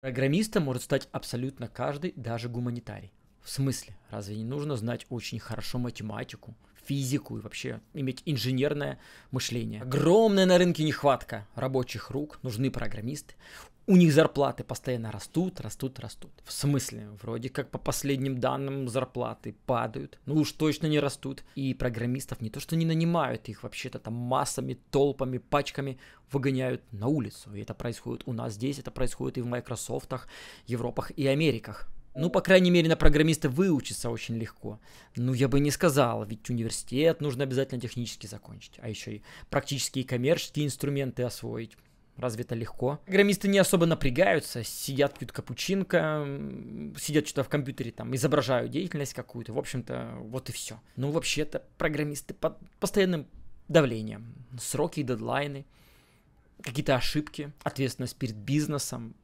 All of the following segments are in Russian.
Программистом может стать абсолютно каждый, даже гуманитарий. В смысле? Разве не нужно знать очень хорошо математику, физику и вообще иметь инженерное мышление? Огромная на рынке нехватка рабочих рук, нужны программисты. У них зарплаты постоянно растут, растут, растут. В смысле? Вроде как по последним данным зарплаты падают, ну уж точно не растут. И программистов не то что не нанимают, их вообще-то там массами, толпами, пачками выгоняют на улицу. И это происходит у нас здесь, это происходит и в Microsoft, Европах и Америках. Ну, по крайней мере, на программиста выучиться очень легко. Ну, я бы не сказал, ведь университет нужно обязательно технически закончить, а еще и практические коммерческие инструменты освоить. Разве это легко? Программисты не особо напрягаются, сидят, пьют капучинка, сидят что-то в компьютере, там, изображают деятельность какую-то. В общем-то, вот и все. Ну, вообще-то, программисты под постоянным давлением. Сроки и дедлайны, какие-то ошибки, ответственность перед бизнесом,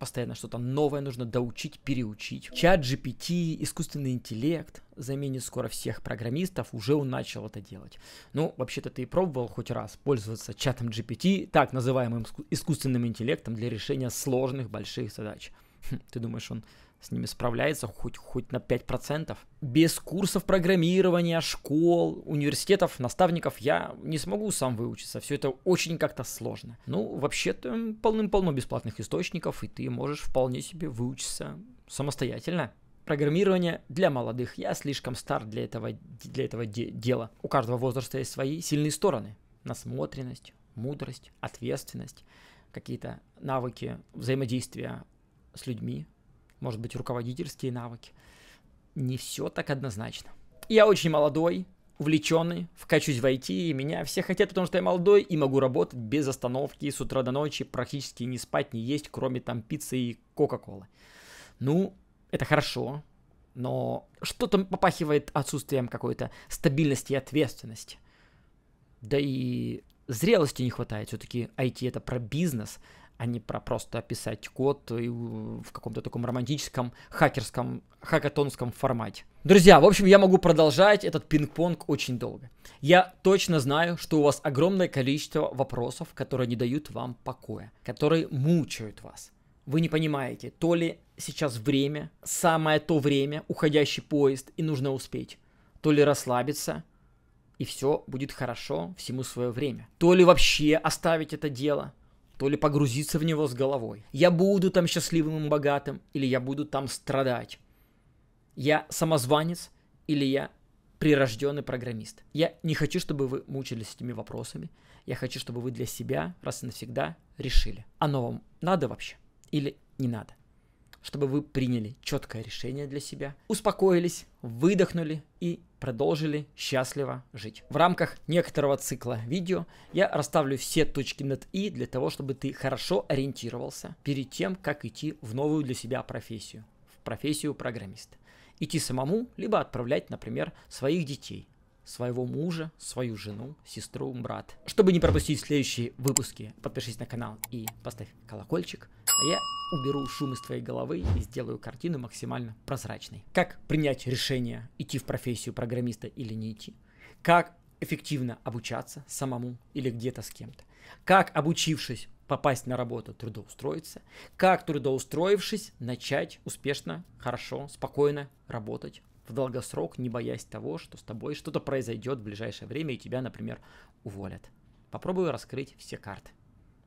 постоянно что-то новое нужно доучить, переучить. Чат GPT, искусственный интеллект заменит скоро всех программистов, уже он начал это делать. Ну, вообще-то ты и пробовал хоть раз пользоваться чатом GPT, так называемым искусственным интеллектом, для решения сложных больших задач. Хм, ты думаешь, он с ними справляется хоть, хоть на 5%. Без курсов программирования, школ, университетов, наставников я не смогу сам выучиться. Все это очень как-то сложно. Ну, вообще-то полным-полно бесплатных источников, и ты можешь вполне себе выучиться самостоятельно. Программирование для молодых. Я слишком стар для этого, для этого де- дела. У каждого возраста есть свои сильные стороны. Насмотренность, мудрость, ответственность, какие-то навыки взаимодействия с людьми, может быть, руководительские навыки. Не все так однозначно. Я очень молодой, увлеченный, вкачусь в IT, и меня все хотят, потому что я молодой и могу работать без остановки с утра до ночи, практически не спать, не есть, кроме там пиццы и кока-колы. Ну, это хорошо, но что-то попахивает отсутствием какой-то стабильности и ответственности. Да и зрелости не хватает, все-таки IT это про бизнес, а не про просто писать код в каком-то таком романтическом хакерском, хакатонском формате. Друзья, в общем, я могу продолжать этот пинг-понг очень долго. Я точно знаю, что у вас огромное количество вопросов, которые не дают вам покоя, которые мучают вас. Вы не понимаете, то ли сейчас время, самое то время, уходящий поезд, и нужно успеть, то ли расслабиться, и все будет хорошо, всему свое время. То ли вообще оставить это дело, то ли погрузиться в него с головой. Я буду там счастливым и богатым, или я буду там страдать. Я самозванец, или я прирожденный программист. Я не хочу, чтобы вы мучились этими вопросами. Я хочу, чтобы вы для себя раз и навсегда решили, оно вам надо вообще или не надо чтобы вы приняли четкое решение для себя, успокоились, выдохнули и продолжили счастливо жить. В рамках некоторого цикла видео я расставлю все точки над «и» для того, чтобы ты хорошо ориентировался перед тем, как идти в новую для себя профессию, в профессию программиста. Идти самому, либо отправлять, например, своих детей – своего мужа, свою жену, сестру, брат. Чтобы не пропустить следующие выпуски, подпишись на канал и поставь колокольчик. А я уберу шум из твоей головы и сделаю картину максимально прозрачной. Как принять решение, идти в профессию программиста или не идти? Как эффективно обучаться самому или где-то с кем-то? Как, обучившись, попасть на работу, трудоустроиться, как трудоустроившись, начать успешно, хорошо, спокойно работать в долгосрок, не боясь того, что с тобой что-то произойдет в ближайшее время и тебя, например, уволят. Попробую раскрыть все карты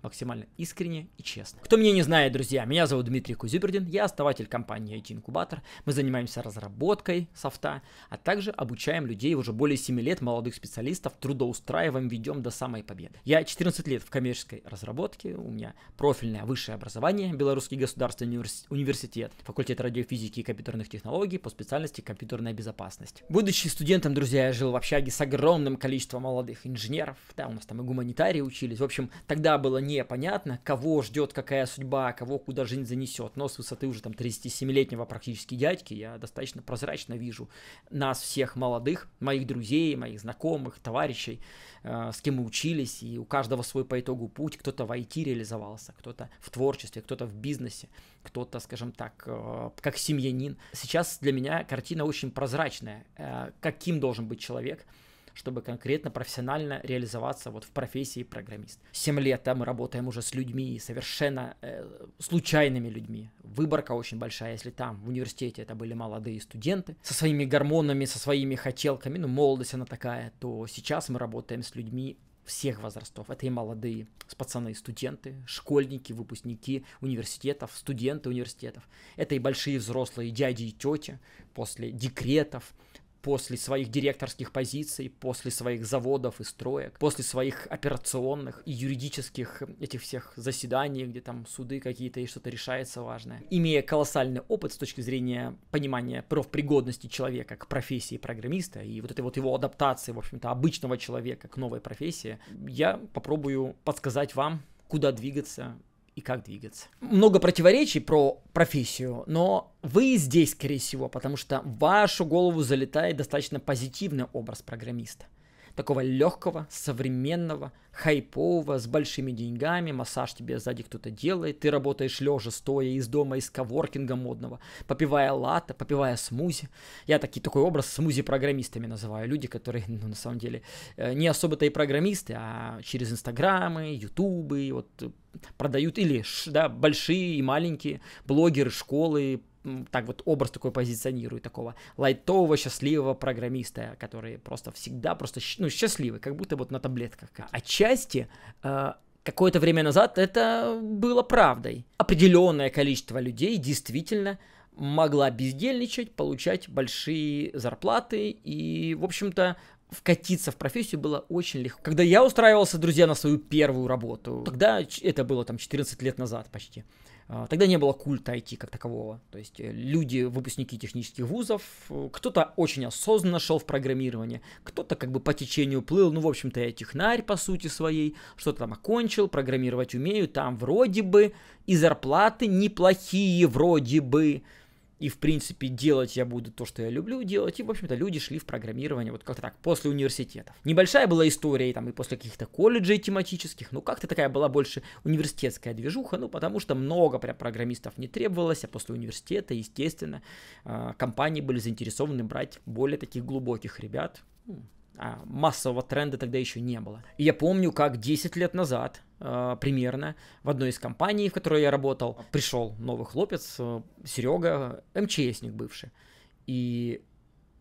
максимально искренне и честно. Кто меня не знает, друзья, меня зовут Дмитрий Кузюбердин, я основатель компании IT-инкубатор. Мы занимаемся разработкой софта, а также обучаем людей уже более 7 лет, молодых специалистов, трудоустраиваем, ведем до самой победы. Я 14 лет в коммерческой разработке, у меня профильное высшее образование, Белорусский государственный университет, факультет радиофизики и компьютерных технологий по специальности компьютерная безопасность. Будучи студентом, друзья, я жил в общаге с огромным количеством молодых инженеров, да, у нас там и гуманитарии учились, в общем, тогда было не непонятно, кого ждет какая судьба, кого куда жизнь занесет. Но с высоты уже там 37-летнего практически дядьки я достаточно прозрачно вижу нас всех молодых, моих друзей, моих знакомых, товарищей, э, с кем мы учились, и у каждого свой по итогу путь. Кто-то в IT реализовался, кто-то в творчестве, кто-то в бизнесе, кто-то, скажем так, э, как семьянин. Сейчас для меня картина очень прозрачная. Э, каким должен быть человек – чтобы конкретно профессионально реализоваться вот в профессии программист. Семь лет, там мы работаем уже с людьми, совершенно э, случайными людьми. Выборка очень большая, если там в университете это были молодые студенты, со своими гормонами, со своими хотелками, ну, молодость она такая, то сейчас мы работаем с людьми всех возрастов. Это и молодые с пацаны, и студенты, школьники, выпускники университетов, студенты университетов. Это и большие взрослые дяди и тети после декретов, после своих директорских позиций, после своих заводов и строек, после своих операционных и юридических этих всех заседаний, где там суды какие-то и что-то решается важное. Имея колоссальный опыт с точки зрения понимания профпригодности человека к профессии программиста и вот этой вот его адаптации, в общем-то, обычного человека к новой профессии, я попробую подсказать вам, куда двигаться и как двигаться. Много противоречий про профессию, но вы здесь, скорее всего, потому что в вашу голову залетает достаточно позитивный образ программиста такого легкого, современного, хайпового, с большими деньгами, массаж тебе сзади кто-то делает, ты работаешь лежа, стоя из дома, из коворкинга модного, попивая лата, попивая смузи. Я таки, такой образ смузи-программистами называю, люди, которые, ну, на самом деле, э, не особо-то и программисты, а через инстаграмы, ютубы, вот продают или да, большие и маленькие блогеры, школы, так вот образ такой позиционирует, такого лайтового, счастливого программиста, который просто всегда просто ну, счастливый, как будто вот на таблетках. Отчасти э, какое-то время назад это было правдой. Определенное количество людей действительно могла бездельничать, получать большие зарплаты и, в общем-то, вкатиться в профессию было очень легко. Когда я устраивался, друзья, на свою первую работу, тогда это было там 14 лет назад почти, а, тогда не было культа IT как такового. То есть э, люди, выпускники технических вузов, э, кто-то очень осознанно шел в программирование, кто-то как бы по течению плыл, ну, в общем-то, я технарь по сути своей, что-то там окончил, программировать умею, там вроде бы, и зарплаты неплохие вроде бы, и, в принципе, делать я буду то, что я люблю делать, и, в общем-то, люди шли в программирование вот как-то так, после университетов. Небольшая была история, и, там, и после каких-то колледжей тематических, Но как-то такая была больше университетская движуха, ну, потому что много прям программистов не требовалось, а после университета, естественно, а, компании были заинтересованы брать более таких глубоких ребят, а, массового тренда тогда еще не было. И я помню, как 10 лет назад э, примерно в одной из компаний, в которой я работал, пришел новый хлопец, э, Серега, МЧСник бывший. И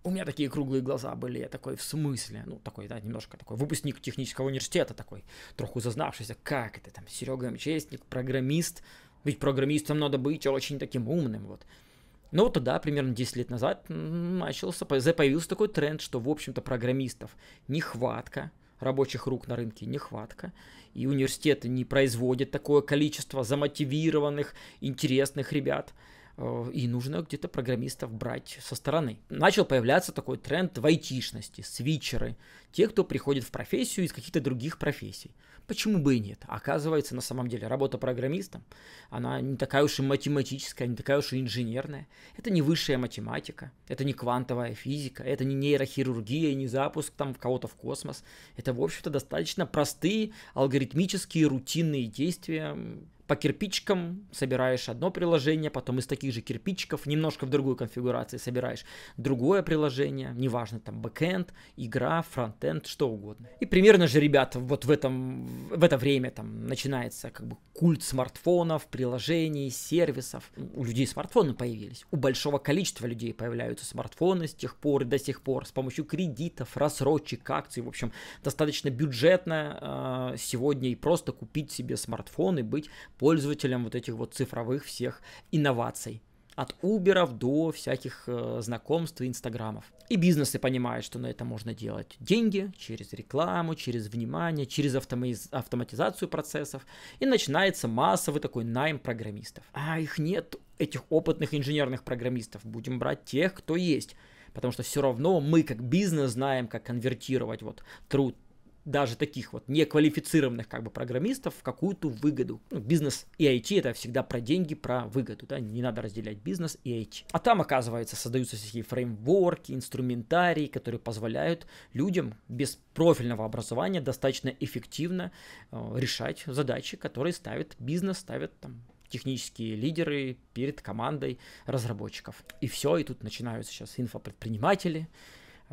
у меня такие круглые глаза были, я такой, в смысле? Ну, такой, да, немножко такой, выпускник технического университета такой, троху зазнавшийся, как это там, Серега МЧСник, программист, ведь программистом надо быть очень таким умным, вот. Но ну, вот тогда, примерно 10 лет назад, начался, появился такой тренд, что, в общем-то, программистов нехватка, рабочих рук на рынке нехватка, и университеты не производят такое количество замотивированных, интересных ребят – Э, и нужно где-то программистов брать со стороны. Начал появляться такой тренд в айтишности, свитчеры, те, кто приходит в профессию из каких-то других профессий. Почему бы и нет? Оказывается, на самом деле, работа программистом, она не такая уж и математическая, не такая уж и инженерная. Это не высшая математика, это не квантовая физика, это не нейрохирургия, не запуск там кого-то в космос. Это, в общем-то, достаточно простые алгоритмические рутинные действия, по кирпичкам собираешь одно приложение, потом из таких же кирпичиков немножко в другую конфигурации собираешь другое приложение, неважно, там бэкэнд, игра, фронтенд, что угодно. И примерно же, ребята, вот в, этом, в это время там начинается как бы культ смартфонов, приложений, сервисов. У людей смартфоны появились, у большого количества людей появляются смартфоны с тех пор и до сих пор с помощью кредитов, рассрочек, акций, в общем, достаточно бюджетно э, сегодня и просто купить себе смартфон и быть пользователям вот этих вот цифровых всех инноваций. От Uber до всяких э, знакомств и инстаграмов. И бизнесы понимают, что на это можно делать деньги через рекламу, через внимание, через автоматиз- автоматизацию процессов. И начинается массовый такой найм программистов. А их нет, этих опытных инженерных программистов. Будем брать тех, кто есть потому что все равно мы как бизнес знаем, как конвертировать вот труд даже таких вот неквалифицированных как бы программистов в какую-то выгоду. Ну, бизнес и IT это всегда про деньги, про выгоду, да, не надо разделять бизнес и IT. А там, оказывается, создаются всякие фреймворки, инструментарии, которые позволяют людям без профильного образования достаточно эффективно э, решать задачи, которые ставит бизнес, ставит там технические лидеры перед командой разработчиков. И все, и тут начинаются сейчас инфопредприниматели, предприниматели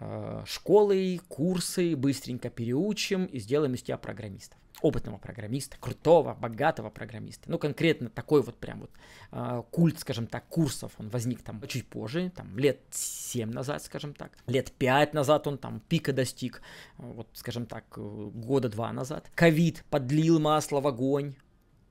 Э, школой, курсы, быстренько переучим и сделаем из тебя программиста опытного программиста, крутого, богатого программиста. Ну, конкретно такой вот прям вот э, культ, скажем так, курсов, он возник там чуть позже, там лет 7 назад, скажем так, лет 5 назад он там пика достиг, э, вот, скажем так, года два назад. Ковид подлил масло в огонь,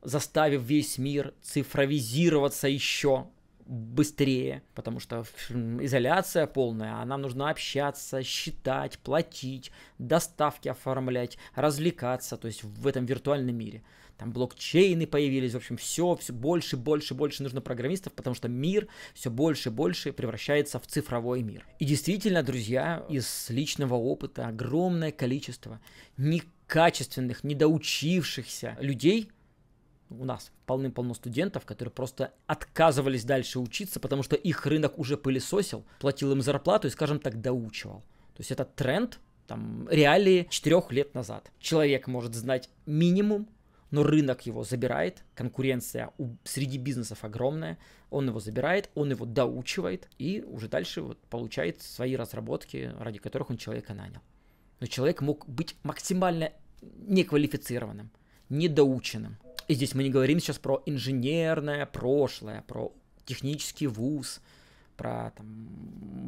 заставив весь мир цифровизироваться еще быстрее, потому что изоляция полная, а нам нужно общаться, считать, платить, доставки оформлять, развлекаться, то есть в этом виртуальном мире. Там блокчейны появились, в общем, все, все больше, больше, больше нужно программистов, потому что мир все больше больше превращается в цифровой мир. И действительно, друзья, из личного опыта огромное количество некачественных, недоучившихся людей – у нас полным-полно студентов, которые просто отказывались дальше учиться, потому что их рынок уже пылесосил, платил им зарплату и, скажем так, доучивал. То есть это тренд, там, реалии четырех лет назад. Человек может знать минимум, но рынок его забирает, конкуренция у, среди бизнесов огромная, он его забирает, он его доучивает и уже дальше вот получает свои разработки, ради которых он человека нанял. Но человек мог быть максимально неквалифицированным, недоученным. И здесь мы не говорим сейчас про инженерное прошлое, про технический вуз, про там,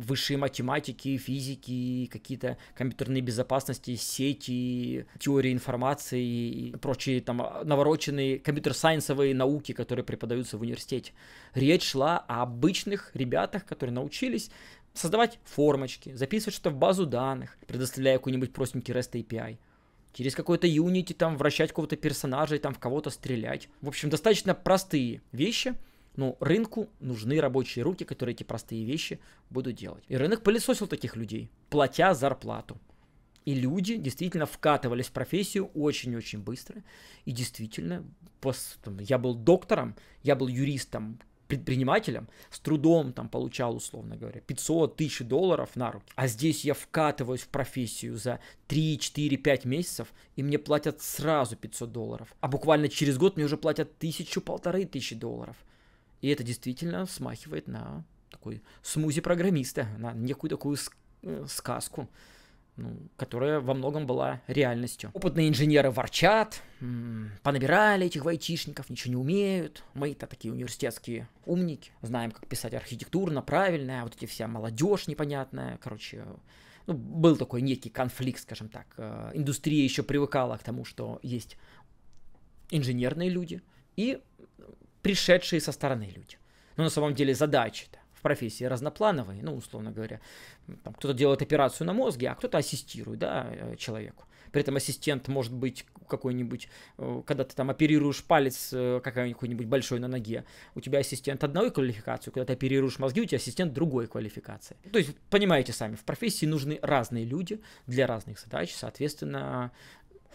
высшие математики, физики, какие-то компьютерные безопасности, сети, теории информации и прочие там навороченные компьютер-сайенсовые науки, которые преподаются в университете. Речь шла о обычных ребятах, которые научились создавать формочки, записывать что-то в базу данных, предоставляя какой-нибудь простенький REST API – через какой-то юнити там вращать кого-то персонажа и там в кого-то стрелять. В общем, достаточно простые вещи, но рынку нужны рабочие руки, которые эти простые вещи будут делать. И рынок пылесосил таких людей, платя зарплату. И люди действительно вкатывались в профессию очень-очень быстро. И действительно, я был доктором, я был юристом, предпринимателем с трудом там получал, условно говоря, 500 тысяч долларов на руки. А здесь я вкатываюсь в профессию за 3, 4, 5 месяцев, и мне платят сразу 500 долларов. А буквально через год мне уже платят тысячу, полторы тысячи долларов. И это действительно смахивает на такой смузи программиста, на некую такую э, сказку ну, которая во многом была реальностью. Опытные инженеры ворчат, понабирали этих айтишников, ничего не умеют. Мы-то такие университетские умники, знаем, как писать архитектурно, правильно, а вот эти вся молодежь непонятная, короче, ну, был такой некий конфликт, скажем так. Э, индустрия еще привыкала к тому, что есть инженерные люди и пришедшие со стороны люди. Но на самом деле задачи-то в профессии разноплановые, ну, условно говоря, там, кто-то делает операцию на мозге, а кто-то ассистирует, да, э, человеку. При этом ассистент может быть какой-нибудь, э, когда ты там оперируешь палец э, какой-нибудь большой на ноге, у тебя ассистент одной квалификации, когда ты оперируешь мозги, у тебя ассистент другой квалификации. То есть, понимаете сами, в профессии нужны разные люди для разных задач, соответственно,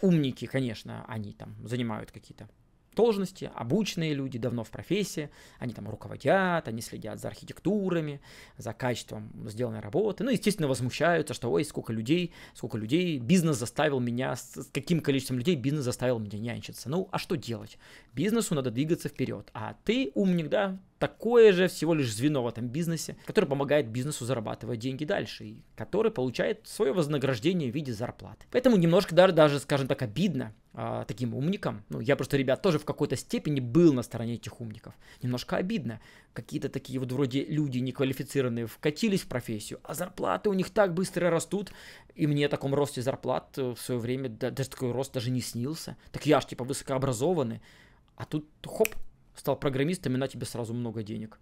умники, конечно, они там занимают какие-то должности, обученные люди, давно в профессии, они там руководят, они следят за архитектурами, за качеством сделанной работы, ну, естественно, возмущаются, что, ой, сколько людей, сколько людей, бизнес заставил меня, с каким количеством людей бизнес заставил меня нянчиться, ну, а что делать? Бизнесу надо двигаться вперед, а ты, умник, да, такое же всего лишь звено в этом бизнесе, которое помогает бизнесу зарабатывать деньги дальше, и который получает свое вознаграждение в виде зарплаты. Поэтому немножко даже, даже скажем так, обидно, э, таким умникам. Ну, я просто, ребят, тоже в какой-то степени был на стороне этих умников. Немножко обидно. Какие-то такие вот вроде люди неквалифицированные вкатились в профессию, а зарплаты у них так быстро растут. И мне о таком росте зарплат э, в свое время да, даже такой рост даже не снился. Так я ж типа высокообразованный. А тут хоп, стал программистом, и на тебе сразу много денег.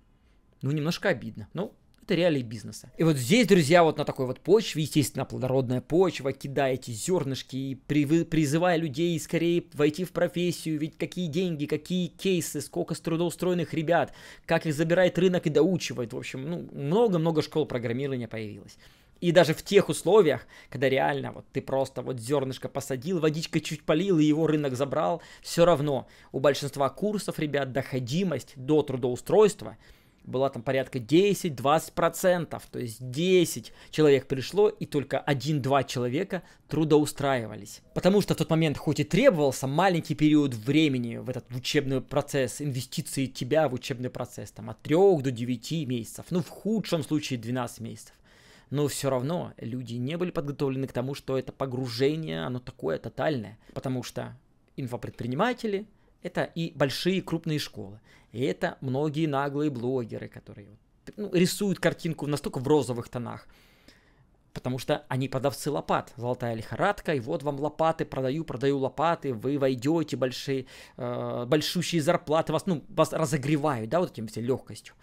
Ну, немножко обидно. Ну, это реалии бизнеса. И вот здесь, друзья, вот на такой вот почве, естественно, плодородная почва, эти зернышки и прив... призывая людей скорее войти в профессию, ведь какие деньги, какие кейсы, сколько с трудоустроенных ребят, как их забирает рынок и доучивает. В общем, ну, много-много школ программирования появилось. И даже в тех условиях, когда реально вот ты просто вот зернышко посадил, водичка чуть полил и его рынок забрал, все равно у большинства курсов, ребят, доходимость до трудоустройства – была там порядка 10-20%, то есть 10 человек пришло, и только 1-2 человека трудоустраивались. Потому что в тот момент хоть и требовался маленький период времени в этот учебный процесс, инвестиции тебя в учебный процесс, там от 3 до 9 месяцев, ну в худшем случае 12 месяцев. Но все равно люди не были подготовлены к тому, что это погружение, оно такое тотальное. Потому что инфопредприниматели – это и большие крупные школы, и это многие наглые блогеры, которые ну, рисуют картинку настолько в розовых тонах, потому что они продавцы лопат. Золотая лихорадка, и вот вам лопаты, продаю, продаю лопаты, вы войдете, большие, э, большущие зарплаты, вас, ну, вас разогревают, да, вот этим всей легкостью.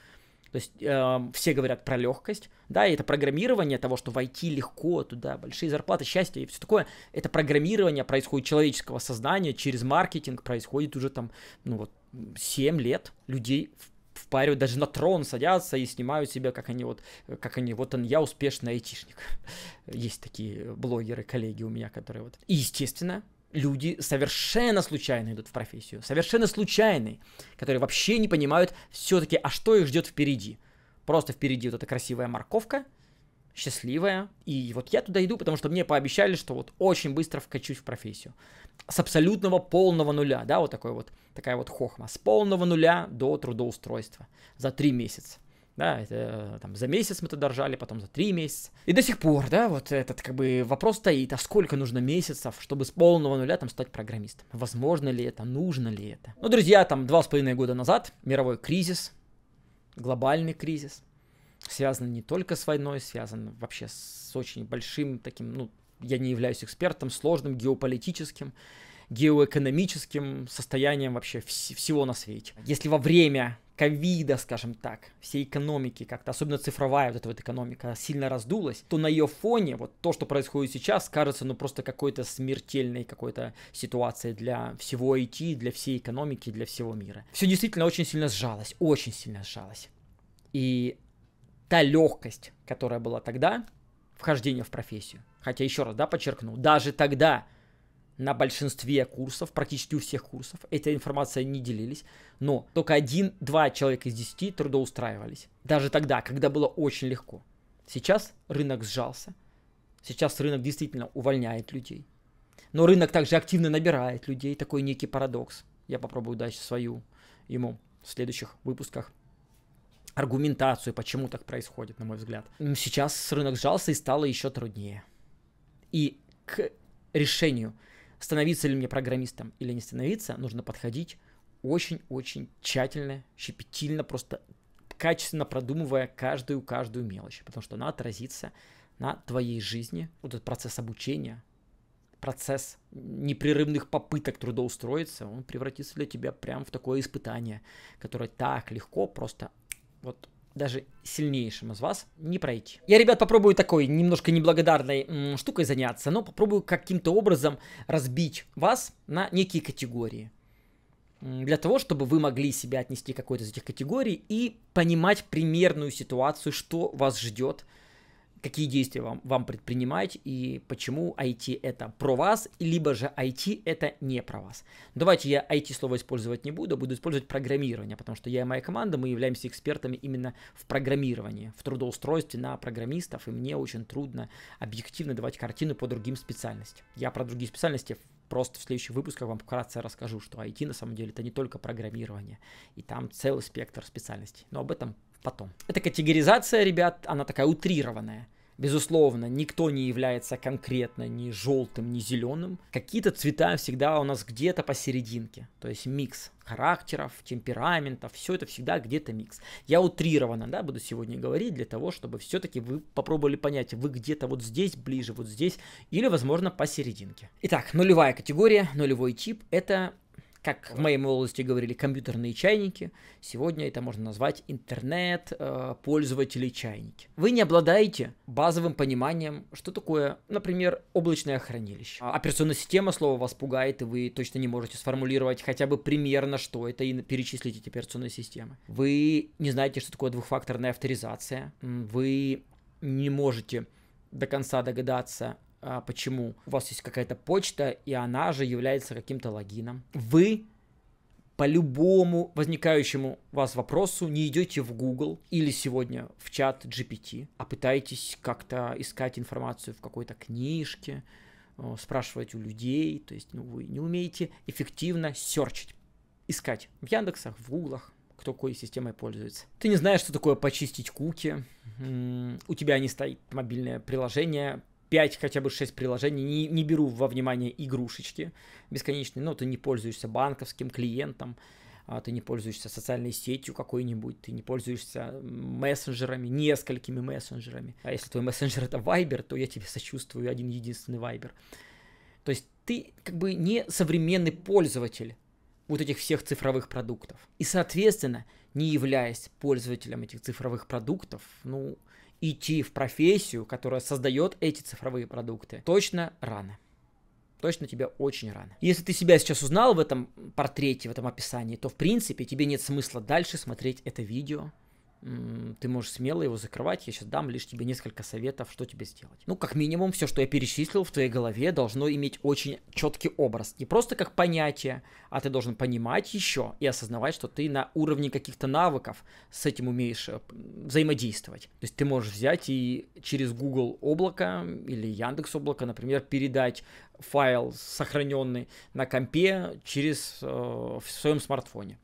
То есть э, все говорят про легкость, да, и это программирование того, что войти легко туда, большие зарплаты, счастье и все такое. Это программирование происходит человеческого сознания через маркетинг, происходит уже там, ну вот, 7 лет людей впаривают, даже на трон садятся и снимают себя, как они вот, как они, вот он, я успешный айтишник. Есть такие блогеры, коллеги у меня, которые вот. И, естественно, люди совершенно случайно идут в профессию, совершенно случайные, которые вообще не понимают все-таки, а что их ждет впереди. Просто впереди вот эта красивая морковка, счастливая, и вот я туда иду, потому что мне пообещали, что вот очень быстро вкачусь в профессию. С абсолютного полного нуля, да, вот такой вот, такая вот хохма, с полного нуля до трудоустройства за три месяца да, это э, там за месяц мы это доржали, потом за три месяца. И до сих пор, да, вот этот как бы вопрос стоит, а сколько нужно месяцев, чтобы с полного нуля там стать программистом? Возможно ли это, нужно ли это? Ну, друзья, там два с половиной года назад мировой кризис, глобальный кризис, связан не только с войной, связан вообще с очень большим таким, ну, я не являюсь экспертом, сложным геополитическим, геоэкономическим состоянием вообще вс- всего на свете. Если во время ковида, скажем так, всей экономики как-то, особенно цифровая вот эта вот экономика, сильно раздулась, то на ее фоне вот то, что происходит сейчас, кажется, ну, просто какой-то смертельной какой-то ситуацией для всего IT, для всей экономики, для всего мира. Все действительно очень сильно сжалось, очень сильно сжалось. И та легкость, которая была тогда, вхождение в профессию, хотя еще раз, да, подчеркну, даже тогда – на большинстве курсов, практически у всех курсов. Эта информация не делились, но только один-два человека из десяти трудоустраивались. Даже тогда, когда было очень легко. Сейчас рынок сжался. Сейчас рынок действительно увольняет людей. Но рынок также активно набирает людей. Такой некий парадокс. Я попробую дать свою ему в следующих выпусках аргументацию, почему так происходит, на мой взгляд. Сейчас рынок сжался и стало еще труднее. И к решению – становиться ли мне программистом или не становиться, нужно подходить очень-очень тщательно, щепетильно, просто качественно продумывая каждую-каждую мелочь, потому что она отразится на твоей жизни, вот этот процесс обучения, процесс непрерывных попыток трудоустроиться, он превратится для тебя прямо в такое испытание, которое так легко просто вот даже сильнейшим из вас не пройти. Я, ребят, попробую такой немножко неблагодарной м, штукой заняться, но попробую каким-то образом разбить вас на некие категории. Для того, чтобы вы могли себя отнести к какой-то из этих категорий и понимать примерную ситуацию, что вас ждет какие действия вам, вам предпринимать и почему IT это про вас, либо же IT это не про вас. Давайте я IT слово использовать не буду, буду использовать программирование, потому что я и моя команда, мы являемся экспертами именно в программировании, в трудоустройстве на программистов, и мне очень трудно объективно давать картину по другим специальностям. Я про другие специальности просто в следующих выпусках вам вкратце расскажу, что IT на самом деле это не только программирование, и там целый спектр специальностей, но об этом потом. Эта категоризация, ребят, она такая утрированная. Безусловно, никто не является конкретно ни желтым, ни зеленым. Какие-то цвета всегда у нас где-то посерединке. То есть микс характеров, темпераментов, все это всегда где-то микс. Я утрированно да, буду сегодня говорить для того, чтобы все-таки вы попробовали понять, вы где-то вот здесь, ближе вот здесь, или, возможно, посерединке. Итак, нулевая категория, нулевой тип – это как в моей молодости говорили, компьютерные чайники. Сегодня это можно назвать интернет, э, пользователи чайники. Вы не обладаете базовым пониманием, что такое, например, облачное хранилище. А операционная система, слово вас пугает, и вы точно не можете сформулировать хотя бы примерно, что это, и перечислить эти операционные системы. Вы не знаете, что такое двухфакторная авторизация. Вы не можете до конца догадаться, а, почему? У вас есть какая-то почта, и она же является каким-то логином. Вы по любому возникающему у вас вопросу не идете в Google или сегодня в чат GPT, а пытаетесь как-то искать информацию в какой-то книжке, э, спрашивать у людей, то есть ну, вы не умеете эффективно серчить, искать в Яндексах, в Гуглах, кто какой системой пользуется. Ты не знаешь, что такое почистить куки, у тебя не стоит мобильное приложение, 5, хотя бы 6 приложений, не, не беру во внимание игрушечки бесконечные, но ну, ты не пользуешься банковским клиентом, а, ты не пользуешься социальной сетью какой-нибудь, ты не пользуешься мессенджерами, несколькими мессенджерами. А если твой мессенджер это Viber, то я тебе сочувствую, один единственный Viber. То есть ты как бы не современный пользователь вот этих всех цифровых продуктов. И, соответственно, не являясь пользователем этих цифровых продуктов, ну, идти в профессию, которая создает эти цифровые продукты, точно рано. Точно тебе очень рано. Если ты себя сейчас узнал в этом портрете, в этом описании, то в принципе тебе нет смысла дальше смотреть это видео ты можешь смело его закрывать. Я сейчас дам лишь тебе несколько советов, что тебе сделать. Ну, как минимум, все, что я перечислил в твоей голове, должно иметь очень четкий образ. Не просто как понятие, а ты должен понимать еще и осознавать, что ты на уровне каких-то навыков с этим умеешь э, взаимодействовать. То есть ты можешь взять и через Google облако или Яндекс облако, например, передать файл сохраненный на компе через э, в своем смартфоне.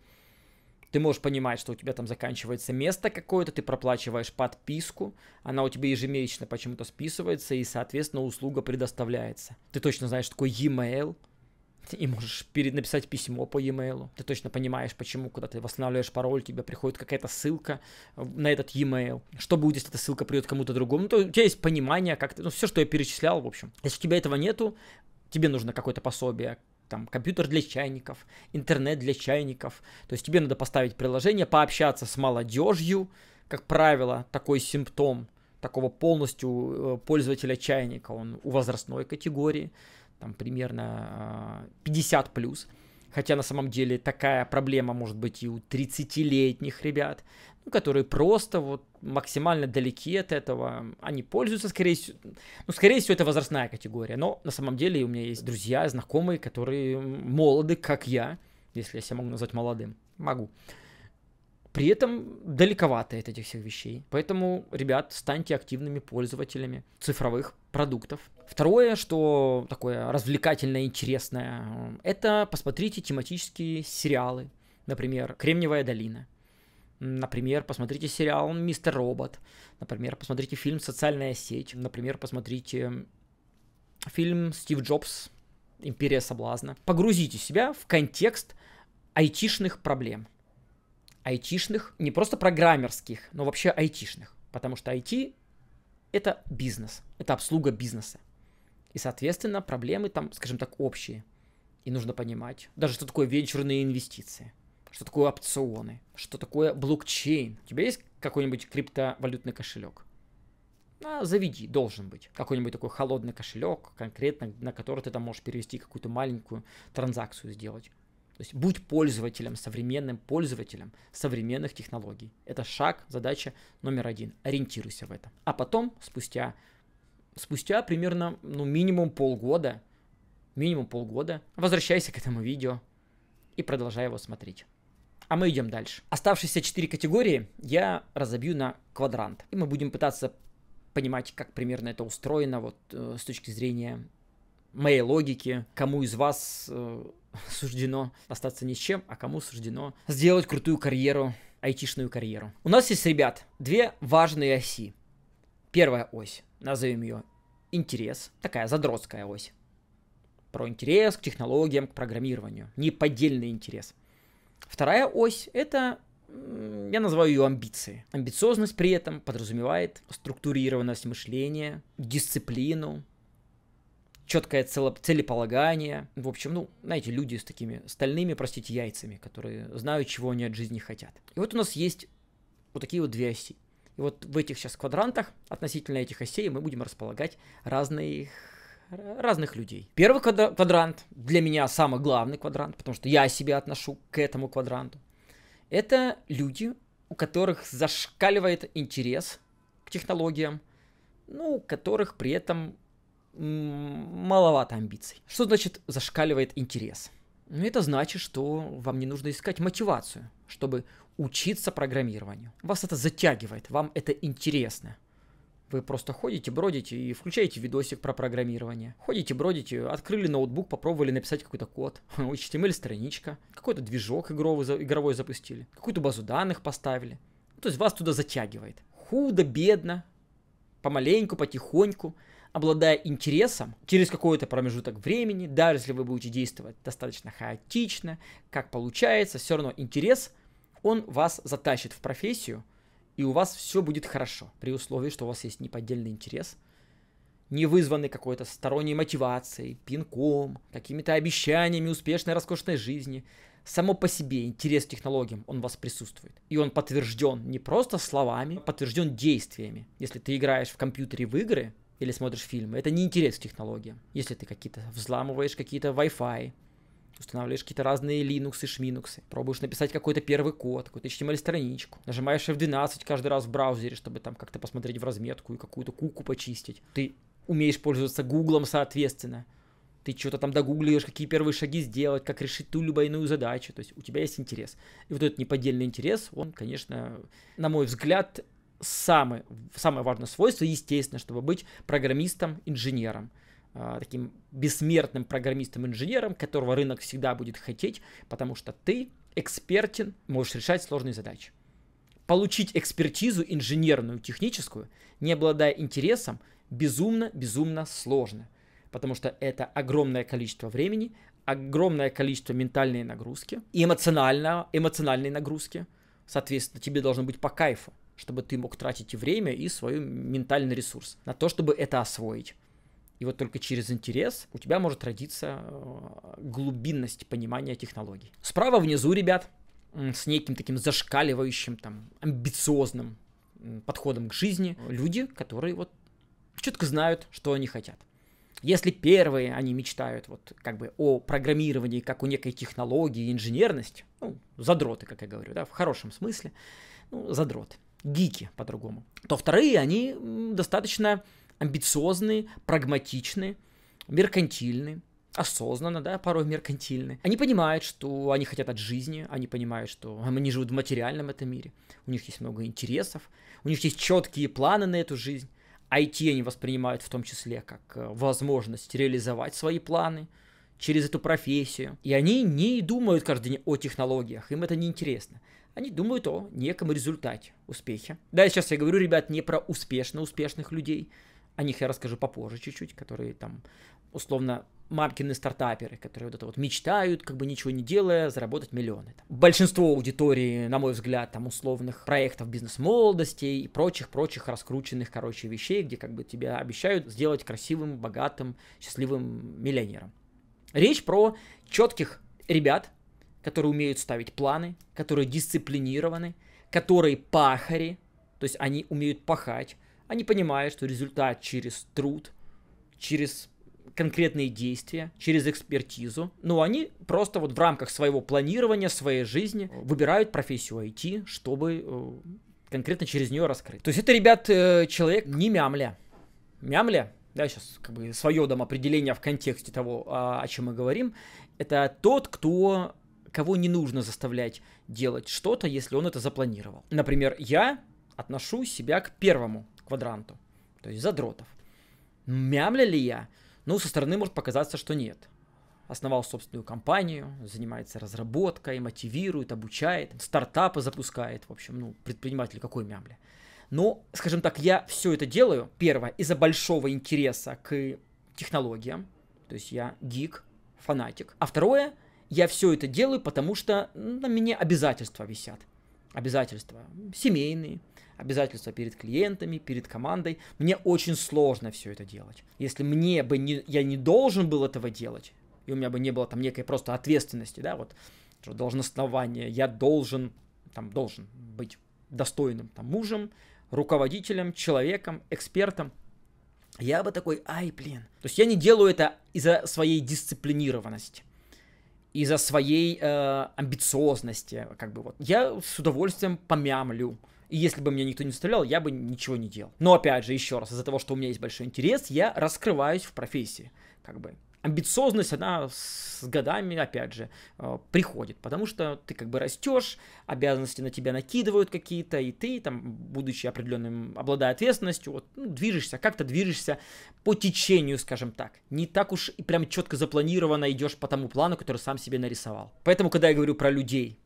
Ты можешь понимать, что у тебя там заканчивается место какое-то, ты проплачиваешь подписку, она у тебя ежемесячно почему-то списывается, и, соответственно, услуга предоставляется. Ты точно знаешь, что такое e-mail, и можешь перед написать письмо по e-mail. Ты точно понимаешь, почему, когда ты восстанавливаешь пароль, тебе приходит какая-то ссылка на этот e-mail. Что будет, если эта ссылка придет кому-то другому? Ну, то у тебя есть понимание, как ты... Ну, все, что я перечислял, в общем. Если у тебя этого нету, тебе нужно какое-то пособие, там компьютер для чайников, интернет для чайников. То есть тебе надо поставить приложение, пообщаться с молодежью, как правило, такой симптом такого полностью э, пользователя чайника, он у возрастной категории, там примерно 50 э, плюс. Хотя на самом деле такая проблема может быть и у 30-летних ребят, ну, которые просто вот максимально далеки от этого. Они пользуются, скорее всего, ну, скорее всего, это возрастная категория. Но на самом деле у меня есть друзья, знакомые, которые молоды, как я, если я себя могу назвать молодым. Могу. При этом далековато от этих всех вещей. Поэтому, ребят, станьте активными пользователями цифровых продуктов. Второе, что такое развлекательное, интересное, э, это посмотрите тематические сериалы. Например, «Кремниевая долина», Например, посмотрите сериал «Мистер Робот». Например, посмотрите фильм «Социальная сеть». Например, посмотрите фильм «Стив Джобс. Империя соблазна». Погрузите себя в контекст айтишных проблем. Айтишных, не просто программерских, но вообще айтишных. Потому что IT – это бизнес, это обслуга бизнеса. И, соответственно, проблемы там, скажем так, общие. И нужно понимать даже, что такое венчурные инвестиции – что такое опционы, что такое блокчейн. У тебя есть какой-нибудь криптовалютный кошелек? А, заведи, должен быть. Какой-нибудь такой холодный кошелек, конкретно на который ты там можешь перевести какую-то маленькую транзакцию сделать. То есть будь пользователем, современным пользователем современных технологий. Это шаг, задача номер один. Ориентируйся в этом. А потом, спустя, спустя примерно, ну, минимум полгода, минимум полгода, возвращайся к этому видео и продолжай его смотреть. А мы идем дальше. Оставшиеся четыре категории я разобью на квадрант. И мы будем пытаться понимать, как примерно это устроено вот э, с точки зрения моей логики, кому из вас э, суждено остаться ни с чем, а кому суждено сделать крутую карьеру, айтишную карьеру. У нас есть, ребят, две важные оси. Первая ось, назовем ее интерес, такая задротская ось. Про интерес к технологиям, к программированию. Неподдельный интерес – Вторая ось – это я называю ее амбиции, Амбициозность при этом подразумевает структурированность мышления, дисциплину, четкое целеполагание. В общем, ну, знаете, люди с такими стальными, простите, яйцами, которые знают, чего они от жизни хотят. И вот у нас есть вот такие вот две оси. И вот в этих сейчас квадрантах, относительно этих осей, мы будем располагать разных разных людей. Первый квадрант для меня самый главный квадрант, потому что я себя отношу к этому квадранту. Это люди, у которых зашкаливает интерес к технологиям, ну, у которых при этом маловато амбиций. Что значит зашкаливает интерес? Ну, это значит, что вам не нужно искать мотивацию, чтобы учиться программированию. Вас это затягивает, вам это интересно. Вы просто ходите, бродите и включаете видосик про программирование. Ходите, бродите, открыли ноутбук, попробовали написать какой-то код, HTML-страничка, какой-то движок игровой, игровой запустили, какую-то базу данных поставили. Ну, то есть вас туда затягивает. Худо, бедно, помаленьку, потихоньку, обладая интересом, через какой-то промежуток времени, даже если вы будете действовать достаточно хаотично, как получается, все равно интерес, он вас затащит в профессию – и у вас все будет хорошо, при условии, что у вас есть неподдельный интерес, не вызванный какой-то сторонней мотивацией, пинком, какими-то обещаниями успешной роскошной жизни. Само по себе интерес к технологиям, он у вас присутствует. И он подтвержден не просто словами, а подтвержден действиями. Если ты играешь в компьютере в игры, или смотришь фильмы. Это не интерес к технологиям. Если ты какие-то взламываешь какие-то Wi-Fi, устанавливаешь какие-то разные Linux и Шминуксы, пробуешь написать какой-то первый код, какую-то HTML-страничку, нажимаешь F12 каждый раз в браузере, чтобы там как-то посмотреть в разметку и какую-то куку почистить. Ты умеешь пользоваться Гуглом, соответственно. Ты что-то там догугливаешь, какие первые шаги сделать, как решить ту либо иную задачу. То есть у тебя есть интерес. И вот этот неподдельный интерес, он, конечно, на мой взгляд, самое, самое важное свойство, естественно, чтобы быть программистом, инженером. А, таким бессмертным программистом-инженером, которого рынок всегда будет хотеть, потому что ты экспертен, можешь решать сложные задачи. Получить экспертизу инженерную, техническую, не обладая интересом, безумно-безумно сложно, потому что это огромное количество времени, огромное количество ментальной нагрузки и эмоционально, эмоциональной нагрузки. Соответственно, тебе должно быть по кайфу, чтобы ты мог тратить время, и свой ментальный ресурс на то, чтобы это освоить. И вот только через интерес у тебя может родиться э, глубинность понимания технологий. Справа внизу, ребят, с неким таким зашкаливающим, там, амбициозным подходом к жизни люди, которые вот четко знают, что они хотят. Если первые они мечтают вот как бы о программировании как у некой технологии, инженерность, ну, задроты, как я говорю, да, в хорошем смысле, ну, задроты, гики по-другому, то вторые, они достаточно амбициозные, прагматичные, меркантильные, осознанно, да, порой меркантильные. Они понимают, что они хотят от жизни, они понимают, что они живут в материальном этом мире, у них есть много интересов, у них есть четкие планы на эту жизнь. IT они воспринимают в том числе как э, возможность реализовать свои планы через эту профессию. И они не думают каждый день о технологиях, им это не интересно. Они думают о неком результате, успехе. Да, сейчас я говорю, ребят, не про успешно успешных людей – о них я расскажу попозже чуть-чуть, которые там условно маркины стартаперы, которые вот это вот мечтают, как бы ничего не делая, заработать миллионы. Там. Большинство аудитории, на мой взгляд, там условных проектов бизнес-молодости и прочих-прочих раскрученных, короче, вещей, где как бы тебя обещают сделать красивым, богатым, счастливым миллионером. Речь про четких ребят, которые умеют ставить планы, которые дисциплинированы, которые пахари, то есть они умеют пахать, они понимают, что результат через труд, через конкретные действия, через экспертизу, но они просто вот в рамках своего планирования, своей жизни выбирают профессию IT, чтобы э, конкретно через нее раскрыть. То есть это, ребят, э, человек не мямля. Мямля, да, сейчас как бы свое дам определение в контексте того, а, о чем мы говорим, это тот, кто кого не нужно заставлять делать что-то, если он это запланировал. Например, я отношу себя к первому квадранту, то есть задротов. Мямля ли я? Ну, со стороны может показаться, что нет. Основал собственную компанию, занимается разработкой, мотивирует, обучает, стартапы запускает. В общем, ну, предприниматель какой мямля. Но, скажем так, я все это делаю, первое, из-за большого интереса к технологиям. То есть я гик, фанатик. А второе, я все это делаю, потому что на мне обязательства висят. Обязательства семейные, обязательства перед клиентами, перед командой. Мне очень сложно все это делать. Если мне бы не, я не должен был этого делать, и у меня бы не было там некой просто ответственности, да, вот должностнования, я должен, там, должен быть достойным там, мужем, руководителем, человеком, экспертом, я бы такой, ай, блин. То есть я не делаю это из-за своей дисциплинированности, из-за своей э, амбициозности, как бы вот. Я с удовольствием помямлю, и если бы меня никто не заставлял, я бы ничего не делал. Но опять же, еще раз, из-за того, что у меня есть большой интерес, я раскрываюсь в профессии. Как бы амбициозность, она с годами, опять же, э, приходит, потому что ты как бы растешь, обязанности на тебя накидывают какие-то, и ты, там, будучи определенным, обладая ответственностью, вот, ну, движешься, как-то движешься по течению, скажем так. Не так уж и прям четко запланированно идешь по тому плану, который сам себе нарисовал. Поэтому, когда я говорю про людей,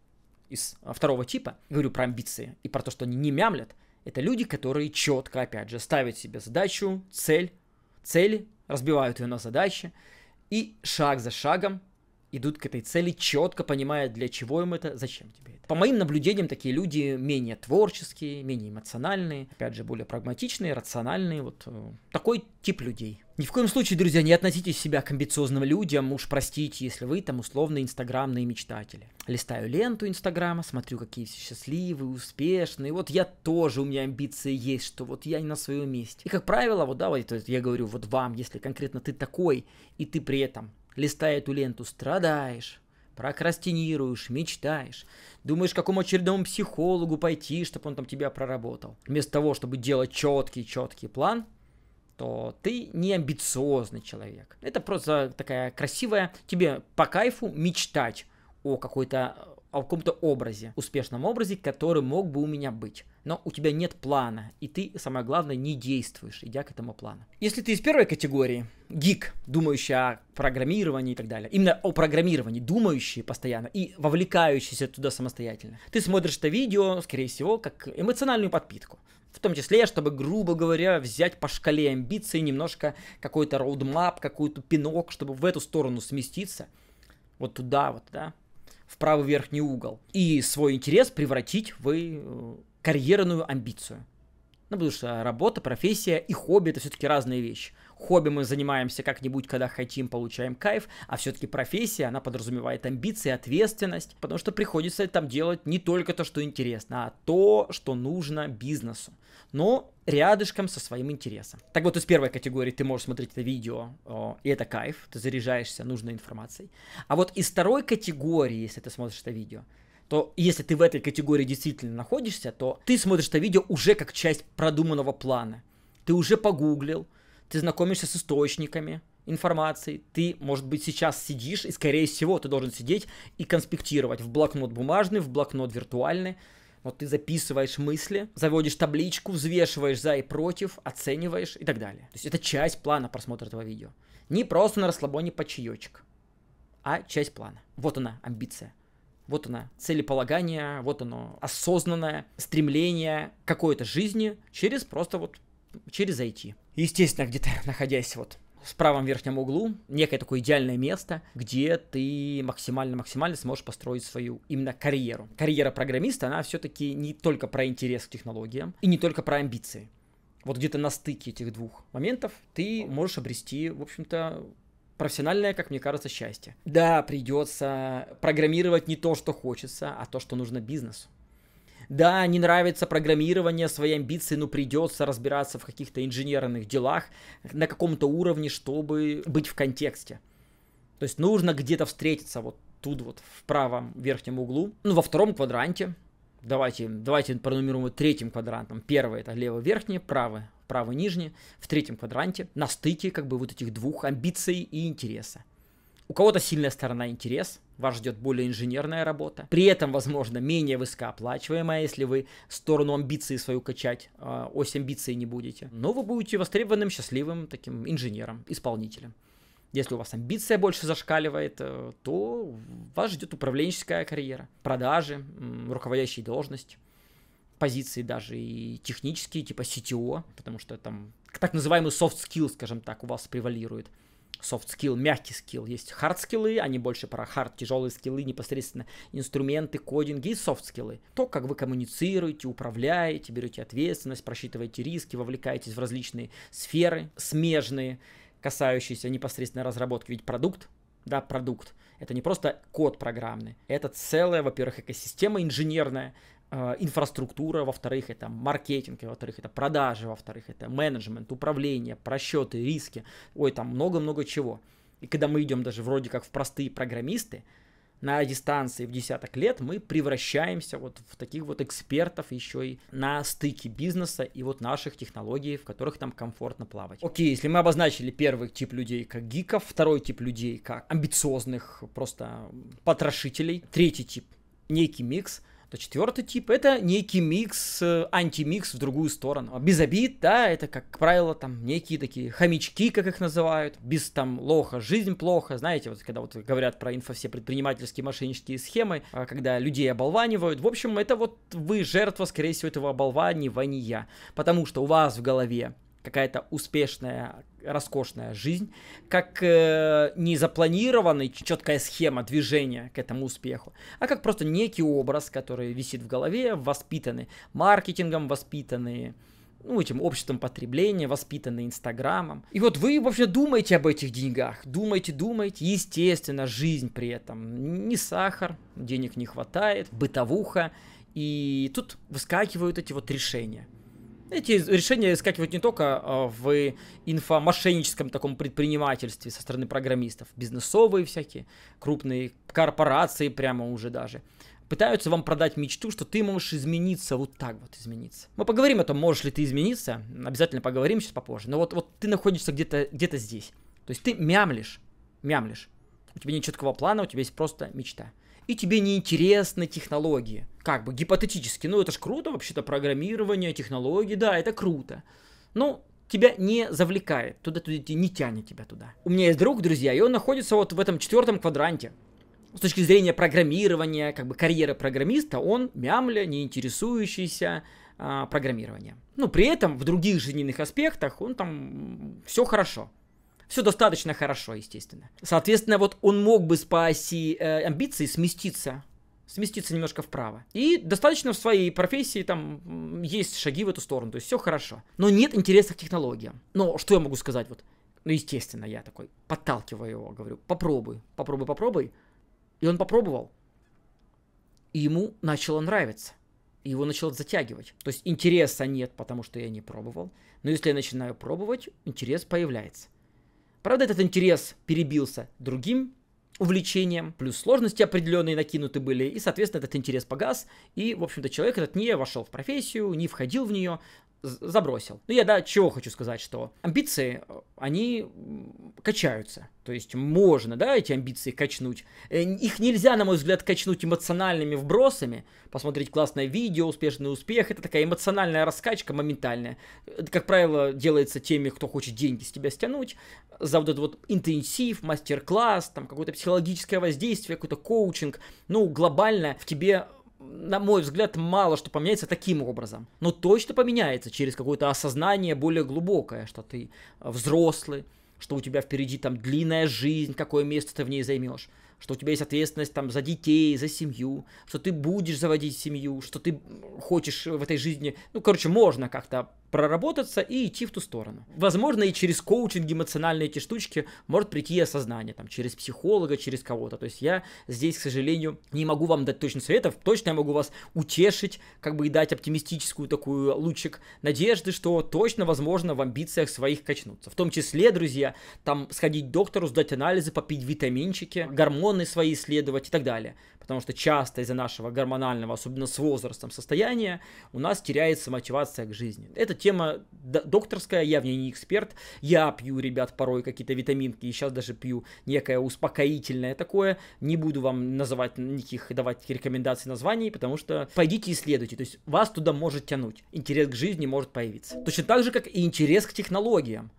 из а, второго типа, говорю про амбиции и про то, что они не мямлят, это люди, которые четко, опять же, ставят себе задачу, цель, цели, разбивают ее на задачи и шаг за шагом идут к этой цели, четко понимая, для чего им это, зачем тебе это. По моим наблюдениям, такие люди менее творческие, менее эмоциональные, опять же, более прагматичные, рациональные, вот э, такой тип людей. Ни в коем случае, друзья, не относитесь себя к амбициозным людям, уж простите, если вы там условно инстаграмные мечтатели. Листаю ленту инстаграма, смотрю, какие все счастливые, успешные, вот я тоже, у меня амбиции есть, что вот я не на своем месте. И как правило, вот да, вот я говорю вот вам, если конкретно ты такой, и ты при этом листая эту ленту, страдаешь, прокрастинируешь, мечтаешь, думаешь, к какому очередному психологу пойти, чтобы он там тебя проработал. Вместо того, чтобы делать четкий-четкий план, то ты не амбициозный человек. Это просто такая красивая, тебе по кайфу мечтать о какой-то о каком-то образе, успешном образе, который мог бы у меня быть. Но у тебя нет плана, и ты, самое главное, не действуешь, идя к этому плану. Если ты из первой категории, гик, думающий о программировании и так далее, именно о программировании, думающий постоянно и вовлекающийся туда самостоятельно, ты смотришь это видео, скорее всего, как эмоциональную подпитку. В том числе, чтобы, грубо говоря, взять по шкале амбиций немножко какой-то роудмап, какой-то пинок, чтобы в эту сторону сместиться. Вот туда вот, да, в правый верхний угол и свой интерес превратить в э, карьерную амбицию. Ну, потому что работа, профессия и хобби – это все-таки разные вещи хобби мы занимаемся как-нибудь, когда хотим, получаем кайф, а все-таки профессия, она подразумевает амбиции, ответственность, потому что приходится там делать не только то, что интересно, а то, что нужно бизнесу. Но рядышком со своим интересом. Так вот, из первой категории ты можешь смотреть это видео, о, и это кайф, ты заряжаешься нужной информацией. А вот из второй категории, если ты смотришь это видео, то если ты в этой категории действительно находишься, то ты смотришь это видео уже как часть продуманного плана. Ты уже погуглил, ты знакомишься с источниками информации, ты, может быть, сейчас сидишь, и, скорее всего, ты должен сидеть и конспектировать в блокнот бумажный, в блокнот виртуальный, вот ты записываешь мысли, заводишь табличку, взвешиваешь за и против, оцениваешь и так далее. То есть это часть плана просмотра этого видео. Не просто на расслабоне по чаечек, а часть плана. Вот она, амбиция. Вот она, целеполагание, вот оно, осознанное стремление какой-то жизни через просто вот, через зайти естественно, где-то находясь вот в правом верхнем углу некое такое идеальное место, где ты максимально-максимально сможешь построить свою именно карьеру. Карьера программиста, она все-таки не только про интерес к технологиям и не только про амбиции. Вот где-то на стыке этих двух моментов ты можешь обрести, в общем-то, профессиональное, как мне кажется, счастье. Да, придется программировать не то, что хочется, а то, что нужно бизнесу. Да, не нравится программирование, свои амбиции, но придется разбираться в каких-то инженерных делах на каком-то уровне, чтобы быть в контексте. То есть нужно где-то встретиться вот тут вот в правом верхнем углу, ну во втором квадранте. Давайте, давайте пронумеруем вот третьим квадрантом. Первый это лево верхний, правый, правый нижний, в третьем квадранте на стыке как бы вот этих двух амбиций и интереса. У кого-то сильная сторона интерес, вас ждет более инженерная работа. При этом, возможно, менее высокооплачиваемая, если вы сторону амбиции свою качать, э, ось амбиции не будете. Но вы будете востребованным, счастливым таким инженером, исполнителем. Если у вас амбиция больше зашкаливает, э, то вас ждет управленческая карьера, продажи, руководящие должности, позиции даже и технические, типа CTO, потому что там так называемый soft skill, скажем так, у вас превалирует soft skill, мягкий скилл. Есть hard скиллы, они больше про hard, тяжелые скиллы, непосредственно инструменты, кодинги и soft скиллы. То, как вы коммуницируете, управляете, берете ответственность, просчитываете риски, вовлекаетесь в различные сферы, смежные, касающиеся непосредственно разработки. Ведь продукт, да, продукт, это не просто код программный, это целая, во-первых, экосистема инженерная, а, инфраструктура, во-вторых, это маркетинг, во-вторых, это продажи, во-вторых, это менеджмент, управление, просчеты, риски. Ой, там много-много чего. И когда мы идем даже вроде как в простые программисты, на дистанции в десяток лет мы превращаемся вот в таких вот экспертов еще и на стыке бизнеса и вот наших технологий, в которых там комфортно плавать. Окей, если мы обозначили первый тип людей как гиков, второй тип людей как амбициозных просто потрошителей, третий тип некий микс – то четвертый тип это некий микс, э, антимикс в другую сторону. Без обид, да, это, как правило, там некие такие хомячки, как их называют, без там лоха, жизнь плохо, знаете, вот когда вот говорят про инфо все предпринимательские мошеннические схемы, э, когда людей оболванивают, в общем, это вот вы жертва, скорее всего, этого оболванивания, потому что у вас в голове какая-то успешная, роскошная жизнь, как э, не запланированная четкая схема движения к этому успеху, а как просто некий образ, который висит в голове, воспитанный маркетингом, воспитанный ну, этим обществом потребления, воспитанный Инстаграмом. И вот вы вообще думаете об этих деньгах, думаете, думаете, естественно, жизнь при этом не сахар, денег не хватает, бытовуха, и тут выскакивают эти вот решения – эти решения скакивают не только а, в инфомошенническом таком предпринимательстве со стороны программистов, бизнесовые всякие, крупные корпорации прямо уже даже. Пытаются вам продать мечту, что ты можешь измениться, вот так вот измениться. Мы поговорим о том, можешь ли ты измениться, обязательно поговорим сейчас попозже. Но вот, вот ты находишься где-то где, -то, где -то здесь. То есть ты мямлишь, мямлишь. У тебя нет четкого плана, у тебя есть просто мечта и тебе не интересны технологии. Как бы гипотетически, ну это ж круто вообще-то, программирование, технологии, да, это круто. Но тебя не завлекает, туда, туда не тянет тебя туда. У меня есть друг, друзья, и он находится вот в этом четвертом квадранте. С точки зрения программирования, как бы карьеры программиста, он мямля, не интересующийся а, программированием. Но ну, при этом в других жизненных аспектах он там все хорошо. Все достаточно хорошо, естественно. Соответственно, вот он мог бы по оси э, амбиции сместиться сместиться немножко вправо. И достаточно в своей профессии там есть шаги в эту сторону, то есть все хорошо. Но нет интереса к технологиям. Но что я могу сказать вот? Ну, естественно, я такой подталкиваю его, говорю, попробуй, попробуй, попробуй. И он попробовал. И ему начало нравиться. И его начало затягивать. То есть интереса нет, потому что я не пробовал. Но если я начинаю пробовать, интерес появляется. Правда, этот интерес перебился другим увлечением, плюс сложности определенные накинуты были, и, соответственно, этот интерес погас, и, в общем-то, человек этот не вошел в профессию, не входил в нее, забросил. Ну, я, да, чего хочу сказать, что амбиции, э, они качаются. То есть можно, да, эти амбиции качнуть. Э, их нельзя, на мой взгляд, качнуть эмоциональными вбросами. Посмотреть классное видео, успешный успех. Это такая эмоциональная раскачка моментальная. Это, как правило, делается теми, кто хочет деньги с тебя стянуть. Э, за вот этот вот интенсив, мастер-класс, там какое-то психологическое воздействие, какой-то коучинг. Ну, глобально в тебе на мой взгляд, мало что поменяется таким образом. Но точно поменяется через какое-то осознание более глубокое, что ты э, взрослый, что у тебя впереди там длинная жизнь, какое место ты в ней займешь что у тебя есть ответственность там за детей, за семью, что ты будешь заводить семью, что ты хочешь в этой жизни. Ну, короче, можно как-то проработаться и идти в ту сторону. Возможно, и через коучинг эмоциональные эти штучки может прийти осознание, там, через психолога, через кого-то. То есть я здесь, к сожалению, не могу вам дать точных советов, точно я могу вас утешить, как бы и дать оптимистическую такую лучик надежды, что точно, возможно, в амбициях своих качнуться. В том числе, друзья, там сходить к доктору, сдать анализы, попить витаминчики, гормоны, гормоны свои исследовать и так далее. Потому что часто из-за нашего гормонального, особенно с возрастом, состояния, у нас теряется мотивация к жизни. Эта тема докторская, я в ней не эксперт. Я пью, ребят, порой какие-то витаминки, и сейчас даже пью некое успокоительное такое. Не буду вам называть никаких, давать рекомендаций названий, потому что пойдите исследуйте. То есть вас туда может тянуть. Интерес к жизни может появиться. Точно так же, как и интерес к технологиям.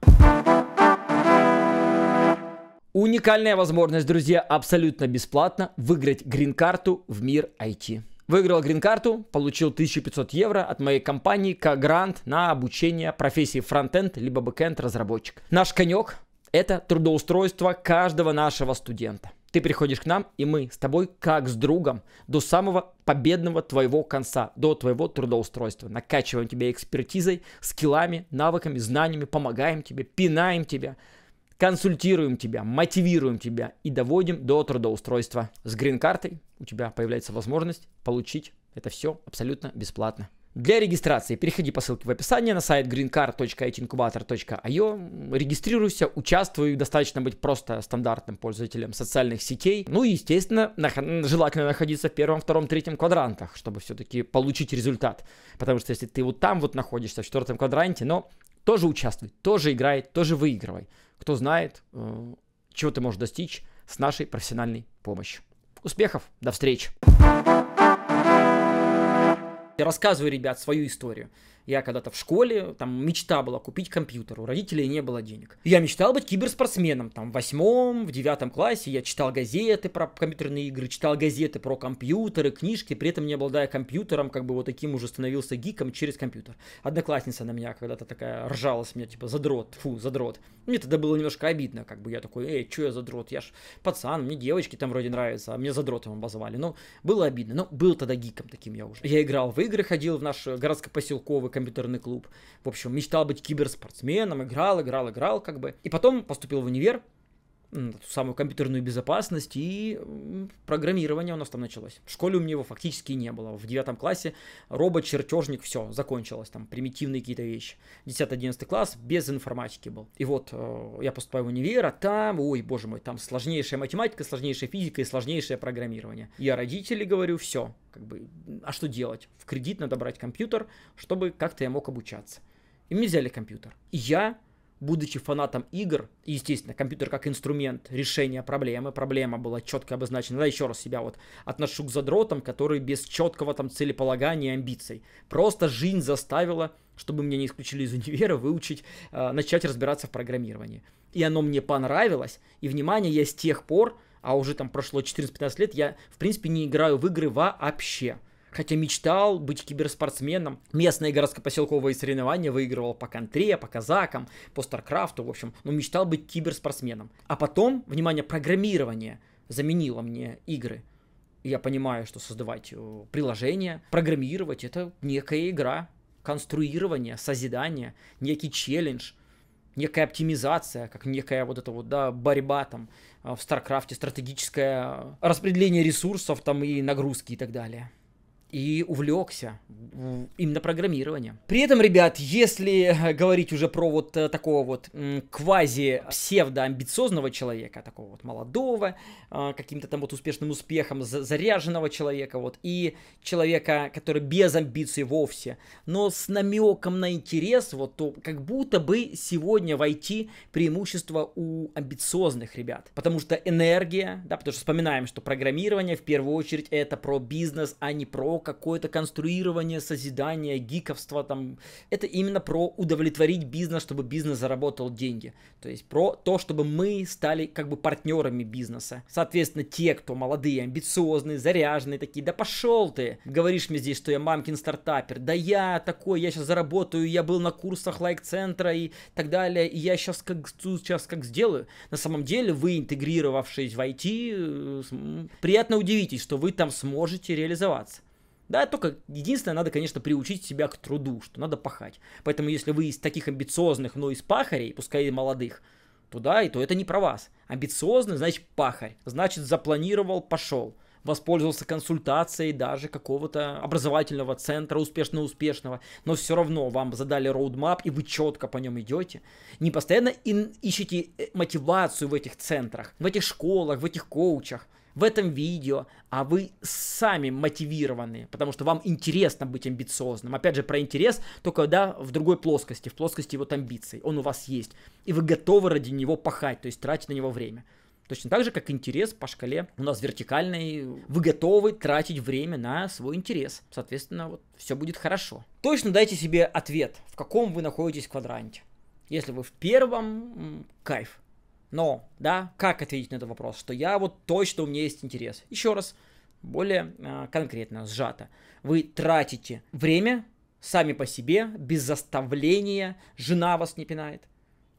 Уникальная возможность, друзья, абсолютно бесплатно выиграть грин-карту в мир IT. Выиграл грин-карту, получил 1500 евро от моей компании как грант на обучение профессии фронтенд либо бэкенд разработчик. Наш конек – это трудоустройство каждого нашего студента. Ты приходишь к нам, и мы с тобой, как с другом, до самого победного твоего конца, до твоего трудоустройства. Накачиваем тебя экспертизой, скиллами, навыками, знаниями, помогаем тебе, пинаем тебя – консультируем тебя, мотивируем тебя и доводим до трудоустройства. С грин-картой у тебя появляется возможность получить это все абсолютно бесплатно. Для регистрации переходи по ссылке в описании на сайт greencard.itincуbatор.io, регистрируйся, участвуй, достаточно быть просто стандартным пользователем социальных сетей. Ну и, естественно, нах- желательно находиться в первом, втором, третьем квадрантах, чтобы все-таки получить результат. Потому что если ты вот там вот находишься, в четвертом квадранте, но тоже участвуй, тоже играй, тоже выигрывай кто знает, э, чего ты можешь достичь с нашей профессиональной помощью. Успехов, до встречи! Я рассказываю, ребят, свою историю. Я когда-то в школе, там мечта была купить компьютер, у родителей не было денег. Я мечтал быть киберспортсменом, там в восьмом, в девятом классе я читал газеты про компьютерные игры, читал газеты про компьютеры, книжки, при этом не обладая компьютером, как бы вот таким уже становился гиком через компьютер. Одноклассница на меня когда-то такая ржалась, меня типа задрот, фу, задрот. Мне тогда было немножко обидно, как бы я такой, эй, что я задрот, я ж пацан, мне девочки там вроде нравятся, а меня задротом обозвали. Но было обидно, но был тогда гиком таким я уже. Я играл в игры, ходил в наш городско-поселковый компьютерный клуб. В общем, мечтал быть киберспортсменом, играл, играл, играл, как бы. И потом поступил в универ, ту самую компьютерную безопасность и программирование у нас там началось. В школе у меня его фактически не было. В девятом классе робот, чертежник, все, закончилось. Там примитивные какие-то вещи. 10-11 класс без информатики был. И вот э, я поступаю в универ, а там, ой, боже мой, там сложнейшая математика, сложнейшая физика и сложнейшее программирование. Я родители говорю, все, как бы, а что делать? В кредит надо брать компьютер, чтобы как-то я мог обучаться. И мне взяли компьютер. И я будучи фанатом игр, и, естественно, компьютер как инструмент решения проблемы, проблема была четко обозначена, да, еще раз себя вот отношу к задротам, которые без четкого там целеполагания и амбиций. Просто жизнь заставила, чтобы меня не исключили из универа, выучить, э, начать разбираться в программировании. И оно мне понравилось, и, внимание, я с тех пор, а уже там прошло 14-15 лет, я, в принципе, не играю в игры вообще. Хотя мечтал быть киберспортсменом. Местные городско-поселковые соревнования выигрывал по контре, по казакам, по старкрафту, в общем. Но мечтал быть киберспортсменом. А потом, внимание, программирование заменило мне игры. Я понимаю, что создавать э, приложение, программировать – это некая игра, конструирование, созидание, некий челлендж, некая оптимизация, как некая вот эта вот, да, борьба там э, в Старкрафте, стратегическое э, распределение ресурсов там и нагрузки и так далее и увлекся именно программированием. При этом, ребят, если э, говорить уже про вот э, такого вот квази псевдоамбициозного человека, такого вот молодого, э, каким-то там вот успешным успехом заряженного человека, вот, и человека, который без амбиций вовсе, но с намеком на интерес, вот, то как будто бы сегодня войти преимущество у амбициозных ребят, потому что энергия, да, потому что вспоминаем, что программирование в первую очередь это про бизнес, а не про какое-то конструирование, созидание, гиковство там. Это именно про удовлетворить бизнес, чтобы бизнес заработал деньги. То есть про то, чтобы мы стали как бы партнерами бизнеса. Соответственно, те, кто молодые, амбициозные, заряженные, такие, да пошел ты, говоришь мне здесь, что я мамкин стартапер, да я такой, я сейчас заработаю, я был на курсах лайк-центра и так далее, и я сейчас как, сейчас как сделаю. На самом деле вы, интегрировавшись в IT, э, приятно удивитесь, что вы там сможете реализоваться. Да, только единственное, надо, конечно, приучить себя к труду, что надо пахать. Поэтому, если вы из таких амбициозных, но из пахарей, пускай и молодых, то да, и то это не про вас. Амбициозный, значит, пахарь. Значит, запланировал, пошел воспользовался консультацией даже какого-то образовательного центра успешно-успешного, но все равно вам задали роудмап, и вы четко по нем идете. Не постоянно ищите э, мотивацию в этих центрах, в этих школах, в этих коучах в этом видео, а вы сами мотивированы, потому что вам интересно быть амбициозным. Опять же, про интерес, только да, в другой плоскости, в плоскости вот амбиций. Он у вас есть, и вы готовы ради него пахать, то есть тратить на него время. Точно так же, как интерес по шкале у нас вертикальный, вы готовы тратить время на свой интерес. Соответственно, вот все будет хорошо. Точно дайте себе ответ, в каком вы находитесь квадранте. Если вы в первом, кайф. Но, да, как ответить на этот вопрос? Что я вот точно у меня есть интерес. Еще раз, более э, конкретно, сжато. Вы тратите время сами по себе, без заставления. Жена вас не пинает,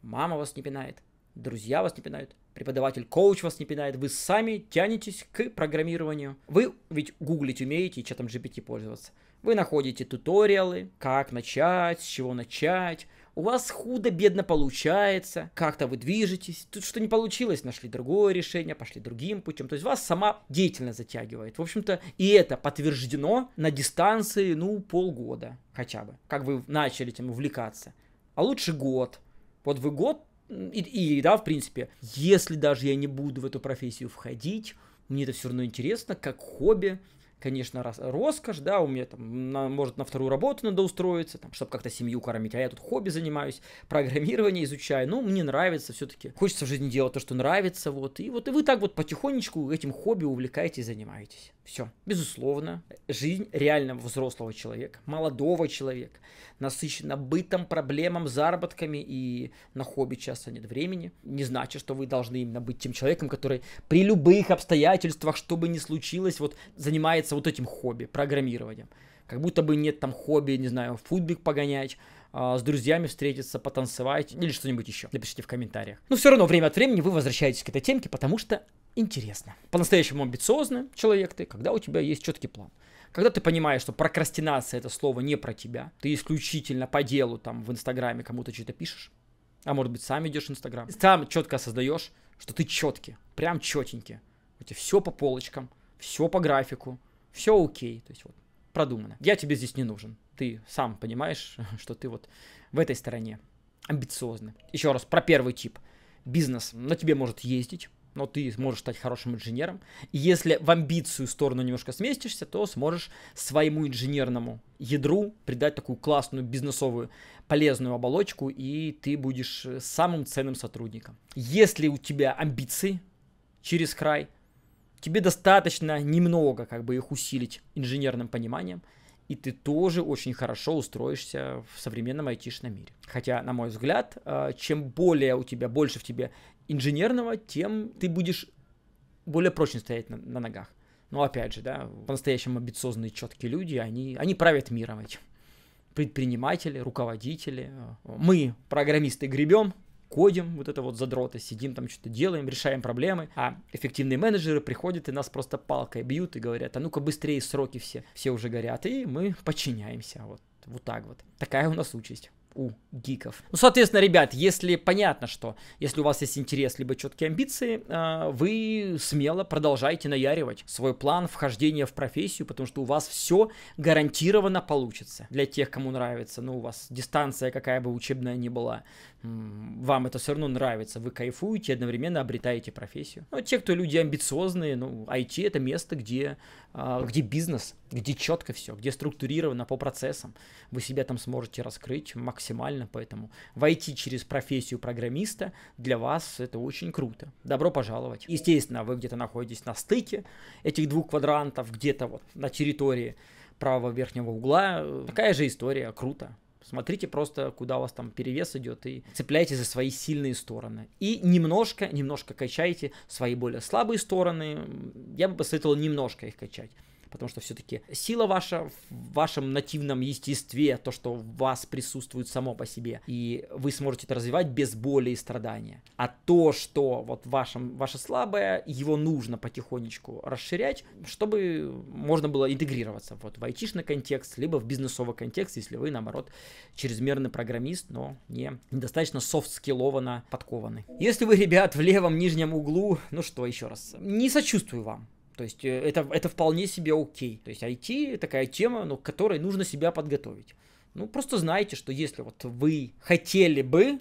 мама вас не пинает, друзья вас не пинают, преподаватель, коуч вас не пинает, вы сами тянетесь к программированию. Вы ведь гуглить умеете и чатом GPT пользоваться. Вы находите туториалы, как начать, с чего начать, у вас худо-бедно получается, как-то вы движетесь, тут что не получилось, нашли другое решение, пошли другим путем. То есть вас сама деятельность затягивает. В общем-то, и это подтверждено на дистанции, ну, полгода хотя бы, как вы начали этим увлекаться. А лучше год. Вот вы год, и, и да, в принципе, если даже я не буду в эту профессию входить, мне это все равно интересно, как хобби, конечно, рос роскошь, да, у меня там, на, может, на вторую работу надо устроиться, там, чтобы как-то семью кормить, а я тут хобби занимаюсь, программирование изучаю, ну, мне нравится все-таки, хочется в жизни делать то, что нравится, вот, и вот и вы так вот потихонечку этим хобби увлекаетесь, занимаетесь. Все, безусловно, жизнь реального взрослого человека, молодого человека, насыщена бытом, проблемам, заработками, и на хобби часто нет времени, не значит, что вы должны именно быть тем человеком, который при любых обстоятельствах, что бы ни случилось, вот, занимается заниматься вот этим хобби, программированием. Как будто бы нет там хобби, не знаю, футбик погонять, а, с друзьями встретиться, потанцевать или что-нибудь еще. Напишите в комментариях. Но все равно время от времени вы возвращаетесь к этой темке, потому что интересно. По-настоящему амбициозный человек ты, когда у тебя есть четкий план. Когда ты понимаешь, что прокрастинация это слово не про тебя, ты исключительно по делу там в Инстаграме кому-то что-то пишешь, а может быть сам идешь в Инстаграм, сам четко создаешь, что ты четкий, прям четенький. У тебя все по полочкам, все по графику, все окей, то есть вот продумано. Я тебе здесь не нужен. Ты сам понимаешь, что ты вот в этой стороне амбициозный. Еще раз про первый тип. Бизнес на тебе может ездить, но ты можешь стать хорошим инженером. И если в амбицию сторону немножко сместишься, то сможешь своему инженерному ядру придать такую классную бизнесовую полезную оболочку, и ты будешь самым ценным сотрудником. Если у тебя амбиции через край – тебе достаточно немного как бы их усилить инженерным пониманием, и ты тоже очень хорошо устроишься в современном айтишном мире. Хотя, на мой взгляд, э, чем более у тебя, больше в тебе инженерного, тем ты будешь более прочно стоять на, на ногах. Но опять же, да, по-настоящему амбициозные, четкие люди, они, они правят миром этим. Предприниматели, руководители. Э, мы, программисты, гребем, кодим, вот это вот задроты, сидим там что-то делаем, решаем проблемы, а эффективные менеджеры приходят и нас просто палкой бьют и говорят, а ну-ка быстрее сроки все, все уже горят, и мы подчиняемся, вот, вот так вот. Такая у нас участь у гиков. Ну, соответственно, ребят, если понятно, что если у вас есть интерес либо четкие амбиции, а, вы смело продолжайте наяривать свой план вхождения в профессию, потому что у вас все гарантированно получится. Для тех, кому нравится, ну, у вас дистанция какая бы учебная ни была, вам это все равно нравится, вы кайфуете одновременно обретаете профессию. Но ну, те, кто люди амбициозные, ну, IT это место, где, а, где бизнес, где четко все, где структурировано по процессам. Вы себя там сможете раскрыть максимально, поэтому войти через профессию программиста для вас это очень круто. Добро пожаловать. Естественно, вы где-то находитесь на стыке этих двух квадрантов, где-то вот на территории правого верхнего угла. Такая же история, круто. Смотрите просто, куда у вас там перевес идет, и цепляйте за свои сильные стороны. И немножко, немножко качайте свои более слабые стороны. Я бы посоветовал немножко их качать потому что все-таки сила ваша в вашем нативном естестве, то, что в вас присутствует само по себе, и вы сможете это развивать без боли и страдания. А то, что вот вашем, ваше слабое, его нужно потихонечку расширять, чтобы можно было интегрироваться вот в айтишный контекст, либо в бизнесовый контекст, если вы, наоборот, чрезмерный программист, но не недостаточно софт-скиллованно подкованы. Если вы, ребят, в левом нижнем углу, ну что, еще раз, не сочувствую вам. То есть э, это, это вполне себе окей. То есть IT такая тема, но ну, к которой нужно себя подготовить. Ну, просто знайте, что если вот вы хотели бы,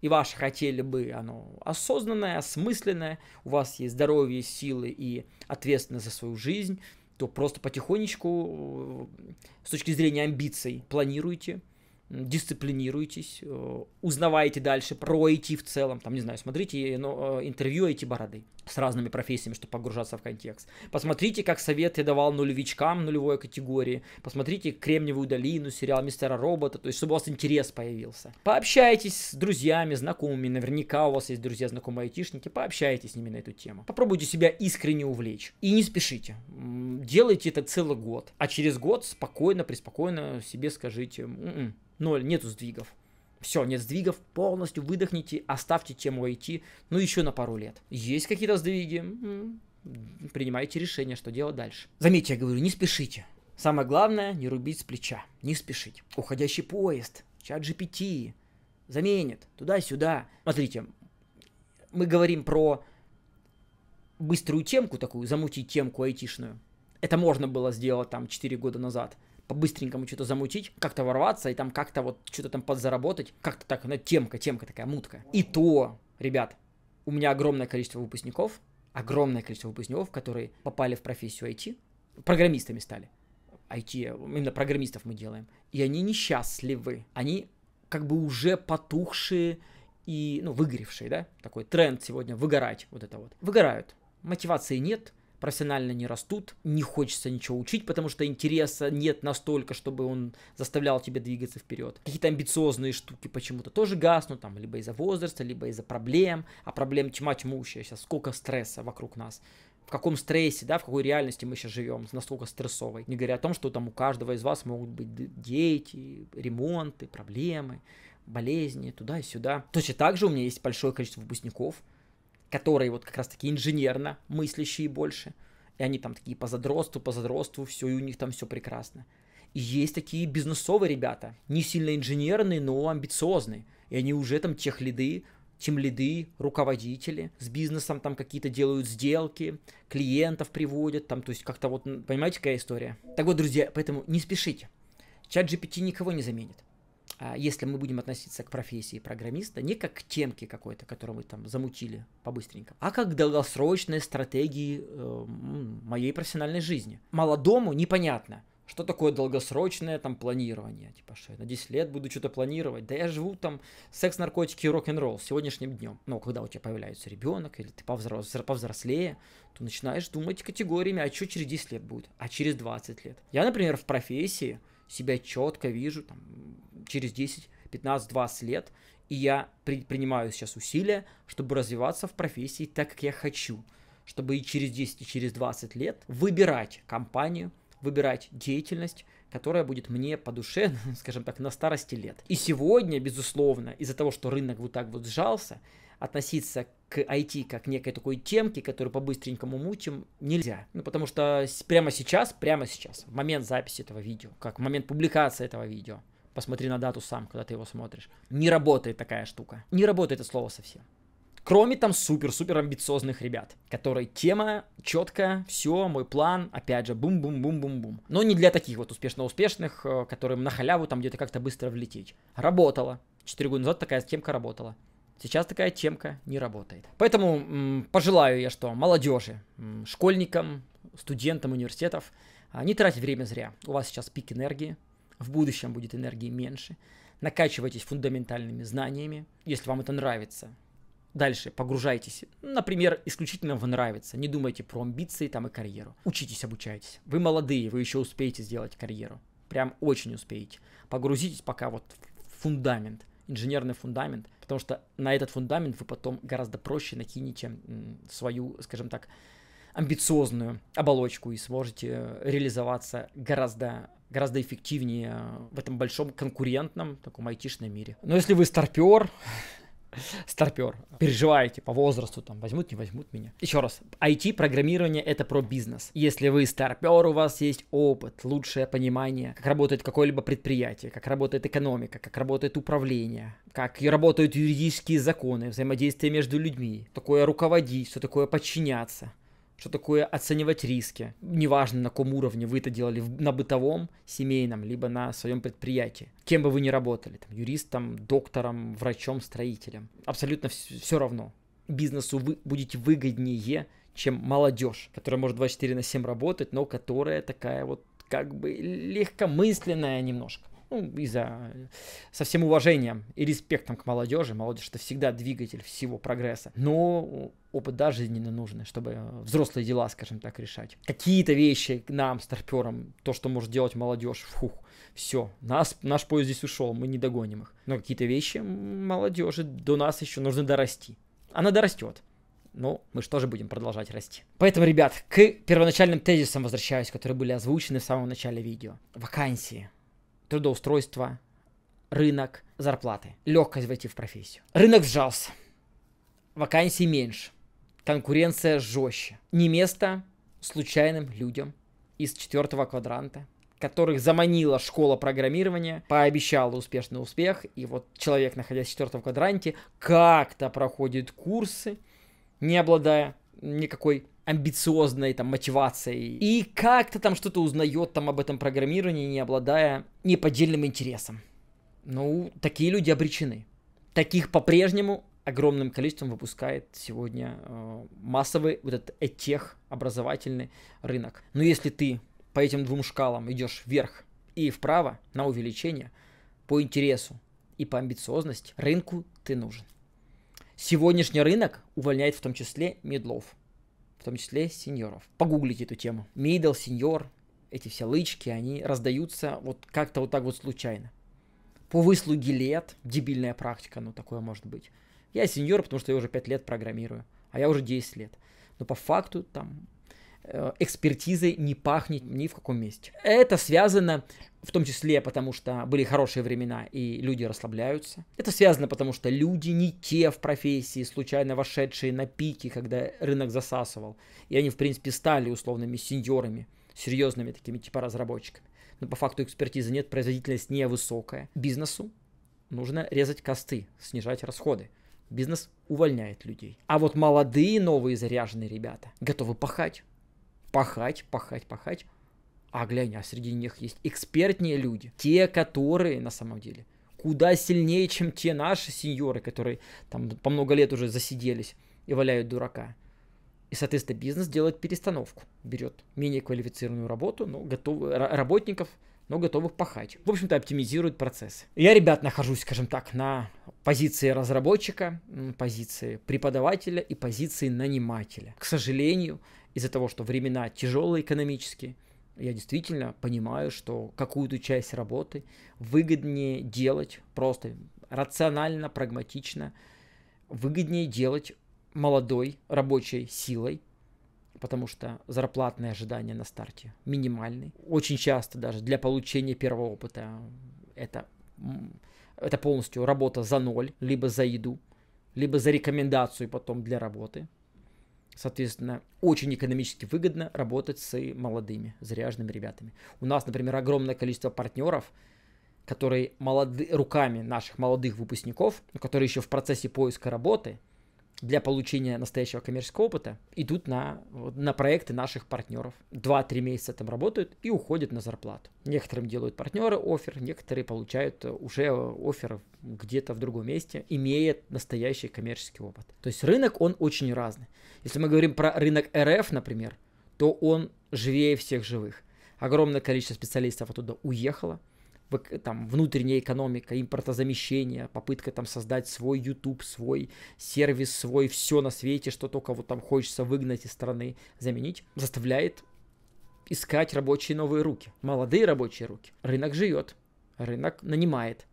и ваше хотели бы, оно осознанное, осмысленное, у вас есть здоровье, силы и ответственность за свою жизнь, то просто потихонечку, э, с точки зрения амбиций, планируйте, дисциплинируйтесь, э, узнавайте дальше про IT в целом, там, не знаю, смотрите интервью IT Бороды с разными профессиями, чтобы погружаться в контекст. Посмотрите, как совет я давал нулевичкам нулевой категории. Посмотрите «Кремниевую долину», сериал «Мистера Робота», то есть, чтобы у вас интерес появился. Пообщайтесь с друзьями, знакомыми. Наверняка у вас есть друзья, знакомые айтишники. Пообщайтесь с ними на эту тему. Попробуйте себя искренне увлечь. И не спешите. Делайте это целый год. А через год спокойно, приспокойно себе скажите «М «М-м, -м, ноль, нету сдвигов. Все, нет сдвигов, полностью выдохните, оставьте тему IT, ну еще на пару лет. Есть какие-то сдвиги, принимайте решение, что делать дальше. Заметьте, я говорю, не спешите. Самое главное, не рубить с плеча, не спешить. Уходящий поезд, чат GPT, заменит, туда-сюда. Смотрите, мы говорим про быструю темку такую, замутить темку айтишную. Это можно было сделать там 4 года назад – по-быстренькому что-то замутить, как-то ворваться и там как-то вот что-то там подзаработать. Как-то так, ну, темка, темка такая, мутка. И то, ребят, у меня огромное количество выпускников, огромное количество выпускников, которые попали в профессию IT, программистами стали. IT, именно программистов мы делаем. И они несчастливы. Они как бы уже потухшие и, ну, выгоревшие, да? Такой тренд сегодня, выгорать вот это вот. Выгорают. Мотивации нет, профессионально не растут, не хочется ничего учить, потому что интереса нет настолько, чтобы он заставлял тебя двигаться вперед. Какие-то амбициозные штуки почему-то тоже гаснут, там, либо из-за возраста, либо из-за проблем, а проблем тьма тьмущаяся, сколько стресса вокруг нас в каком стрессе, да, в какой реальности мы сейчас живем, насколько стрессовой. Не говоря о том, что там у каждого из вас могут быть дети, ремонты, проблемы, болезни, туда и сюда. Точно так же у меня есть большое количество выпускников, которые вот как раз-таки инженерно мыслящие больше, и они там такие по задросту, по задросту, все, и у них там все прекрасно. И есть такие бизнесовые ребята, не сильно инженерные, но амбициозные, и они уже там тех лиды, тем лиды, руководители с бизнесом там какие-то делают сделки, клиентов приводят, там, то есть как-то вот, понимаете, какая история? Так вот, друзья, поэтому не спешите. Чат GPT никого не заменит. А, если мы будем относиться к профессии программиста не как к темке какой-то, которую мы там замутили побыстренько, а как к долгосрочной стратегии э, моей профессиональной жизни. Молодому непонятно, что такое долгосрочное там планирование. Типа, что я на 10 лет буду что-то планировать. Да я живу там секс, наркотики и рок-н-ролл сегодняшним днем. Но когда у тебя появляется ребенок или ты повзрос, повзрослее, то начинаешь думать категориями, а что через 10 лет будет, а через 20 лет. Я, например, в профессии себя четко вижу там, через 10, 15, 20 лет, и я предпринимаю сейчас усилия, чтобы развиваться в профессии так, как я хочу, чтобы и через 10, и через 20 лет выбирать компанию, выбирать деятельность, которая будет мне по душе, скажем так, на старости лет. И сегодня, безусловно, из-за того, что рынок вот так вот сжался, относиться к IT как некой такой темке, которую по-быстренькому мучим, нельзя. Ну, потому что прямо сейчас, прямо сейчас, в момент записи этого видео, как в момент публикации этого видео, посмотри на дату сам, когда ты его смотришь, не работает такая штука. Не работает это слово совсем. Кроме там супер-супер амбициозных ребят, которые тема четкая, все, мой план, опять же, бум-бум-бум-бум-бум. Но не для таких вот успешно-успешных, э, которым на халяву там где-то как-то быстро влететь. Работала. Четыре года назад такая темка работала. Сейчас такая темка не работает. Поэтому м, пожелаю я что молодежи, м, школьникам, студентам университетов а, не тратить время зря. У вас сейчас пик энергии, в будущем будет энергии меньше. Накачивайтесь фундаментальными знаниями, если вам это нравится. Дальше погружайтесь, например, исключительно в нравится. Не думайте про амбиции там и карьеру. Учитесь, обучайтесь. Вы молодые, вы еще успеете сделать карьеру. Прям очень успеете. Погрузитесь пока вот в фундамент инженерный фундамент, потому что на этот фундамент вы потом гораздо проще накинете свою, скажем так, амбициозную оболочку и сможете реализоваться гораздо гораздо эффективнее в этом большом конкурентном таком айтишном мире. Но если вы старпер, старпер, переживаете по возрасту, там, возьмут, не возьмут меня. Еще раз, IT-программирование это про бизнес. Если вы старпер, у вас есть опыт, лучшее понимание, как работает какое-либо предприятие, как работает экономика, как работает управление, как работают юридические законы, взаимодействие между людьми, такое руководить, что такое подчиняться что такое оценивать риски. Неважно, на каком уровне вы это делали, на бытовом, семейном, либо на своем предприятии. Кем бы вы ни работали, там, юристом, доктором, врачом, строителем. Абсолютно все, равно. Бизнесу вы будете выгоднее, чем молодежь, которая может 24 на 7 работать, но которая такая вот как бы легкомысленная немножко ну, и за, э, со всем уважением и респектом к молодежи, молодежь это всегда двигатель всего прогресса, но опыт да, жизненно нужен, чтобы э, взрослые дела, скажем так, решать. Какие-то вещи к нам, старперам, то, что может делать молодежь, фух, все, нас, наш поезд здесь ушел, мы не догоним их. Но какие-то вещи молодежи до нас еще нужно дорасти. Она дорастет но мы же тоже будем продолжать расти. Поэтому, ребят, к первоначальным тезисам возвращаюсь, которые были озвучены в самом начале видео. Вакансии трудоустройство, рынок, зарплаты, легкость войти в профессию. Рынок сжался, вакансий меньше, конкуренция жестче. Не место случайным людям из четвертого квадранта, которых заманила школа программирования, пообещала успешный успех, и вот человек, находясь в четвертом квадранте, как-то проходит курсы, не обладая никакой амбициозной там мотивацией и как-то там что-то узнает там об этом программировании, не обладая неподдельным интересом. Ну, такие люди обречены. Таких по-прежнему огромным количеством выпускает сегодня э, массовый вот этот тех образовательный рынок. Но если ты по этим двум шкалам идешь вверх и вправо на увеличение по интересу и по амбициозности, рынку ты нужен. Сегодняшний рынок увольняет в том числе медлов – в том числе сеньоров. Погуглите эту тему. Мидл, сеньор, эти все лычки, они раздаются вот как-то вот так вот случайно. По выслуге лет, дебильная практика, ну такое может быть. Я сеньор, потому что я уже 5 лет программирую, а я уже 10 лет. Но по факту там Э, экспертизой не пахнет ни в каком месте. Это связано в том числе потому, что были хорошие времена и люди расслабляются. Это связано потому, что люди не те в профессии, случайно вошедшие на пике, когда рынок засасывал. И они, в принципе, стали условными сеньорами, серьезными такими типа разработчиками. Но по факту экспертизы нет, производительность невысокая. Бизнесу нужно резать косты, снижать расходы. Бизнес увольняет людей. А вот молодые, новые, заряженные ребята готовы пахать, пахать, пахать, пахать. А глянь, а среди них есть экспертнее люди. Те, которые на самом деле куда сильнее, чем те наши сеньоры, которые там по много лет уже засиделись и валяют дурака. И, соответственно, бизнес делает перестановку. Берет менее квалифицированную работу, но готовы, работников, но готовых пахать. В общем-то, оптимизирует процессы. Я, ребят, нахожусь, скажем так, на позиции разработчика, позиции преподавателя и позиции нанимателя. К сожалению, из-за того, что времена тяжелые экономически, я действительно понимаю, что какую-то часть работы выгоднее делать просто рационально, прагматично, выгоднее делать молодой рабочей силой, потому что зарплатные ожидания на старте минимальны. Очень часто даже для получения первого опыта это, это полностью работа за ноль, либо за еду, либо за рекомендацию потом для работы. Соответственно, очень экономически выгодно работать с молодыми, заряженными ребятами. У нас, например, огромное количество партнеров, которые молоды, руками наших молодых выпускников, которые еще в процессе поиска работы, для получения настоящего коммерческого опыта идут на, на проекты наших партнеров. два-три месяца там работают и уходят на зарплату. Некоторым делают партнеры офер, некоторые получают э, уже э, офер где-то в другом месте, имея настоящий коммерческий опыт. То есть рынок, он очень разный. Если мы говорим про рынок РФ, например, то он живее всех живых. Огромное количество специалистов оттуда уехало там, внутренняя экономика, импортозамещение, попытка там создать свой YouTube, свой сервис, свой все на свете, что только вот там хочется выгнать из страны, заменить, заставляет искать рабочие новые руки, молодые рабочие руки. Рынок живет, рынок нанимает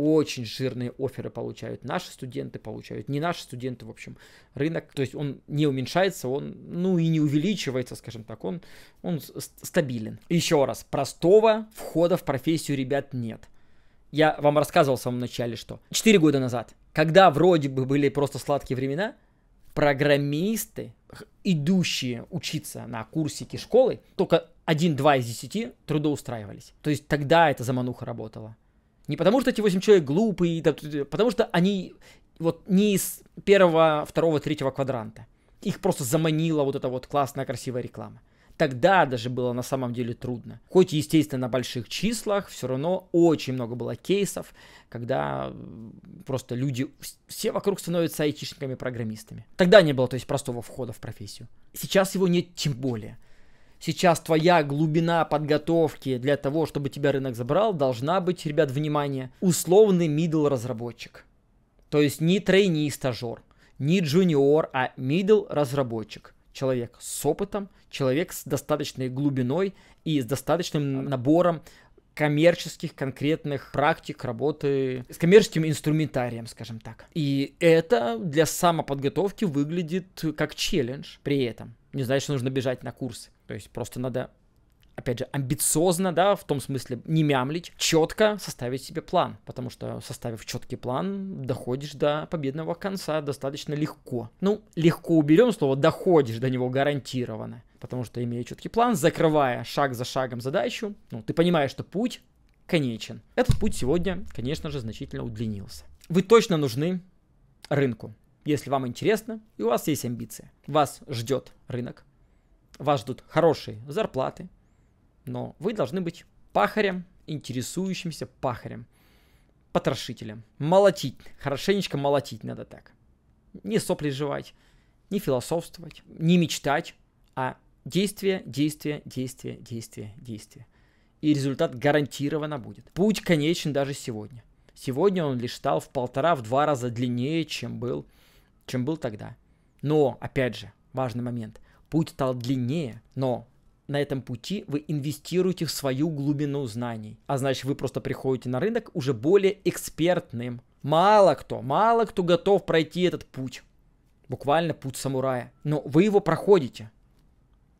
очень жирные оферы получают. Наши студенты получают, не наши студенты, в общем, рынок. То есть он не уменьшается, он, ну и не увеличивается, скажем так, он, он стабилен. Еще раз, простого входа в профессию ребят нет. Я вам рассказывал в самом начале, что 4 года назад, когда вроде бы были просто сладкие времена, программисты, идущие учиться на курсики школы, только один-два из десяти трудоустраивались. То есть тогда эта замануха работала. Не потому, что эти восемь человек глупые, да, э, потому что они вот не из первого, второго, третьего квадранта. Их просто заманила вот эта вот классная, красивая реклама. Тогда даже было на самом деле трудно. Хоть, естественно, на больших числах, все равно очень много было кейсов, когда просто люди, все вокруг становятся айтишниками-программистами. Тогда не было, то есть, простого входа в профессию. Сейчас его нет тем более сейчас твоя глубина подготовки для того, чтобы тебя рынок забрал, должна быть, ребят, внимание, условный middle разработчик. То есть не трейни стажер, не джуниор, а middle разработчик. Человек с опытом, человек с достаточной глубиной и с достаточным набором коммерческих конкретных практик работы с коммерческим инструментарием, скажем так. И это для самоподготовки выглядит как челлендж при этом. Не значит, что нужно бежать на курсы. То есть просто надо, опять же, амбициозно, да, в том смысле не мямлить, четко составить себе план. Потому что составив четкий план, доходишь до победного конца достаточно легко. Ну, легко уберем слово «доходишь» до него гарантированно. Потому что, имея четкий план, закрывая шаг за шагом задачу, ну, ты понимаешь, что путь конечен. Этот путь сегодня, конечно же, значительно удлинился. Вы точно нужны рынку, если вам интересно и у вас есть амбиции. Вас ждет рынок, вас ждут хорошие зарплаты, но вы должны быть пахарем, интересующимся пахарем, потрошителем. Молотить, хорошенечко молотить надо так. Не сопли жевать, не философствовать, не мечтать, а действие, действие, действие, действие, действие. И результат гарантированно будет. Путь конечен даже сегодня. Сегодня он лишь стал в полтора, в два раза длиннее, чем был, чем был тогда. Но, опять же, важный момент – путь стал длиннее, но на этом пути вы инвестируете в свою глубину знаний. А значит, вы просто приходите на рынок уже более экспертным. Мало кто, мало кто готов пройти этот путь. Буквально путь самурая. Но вы его проходите.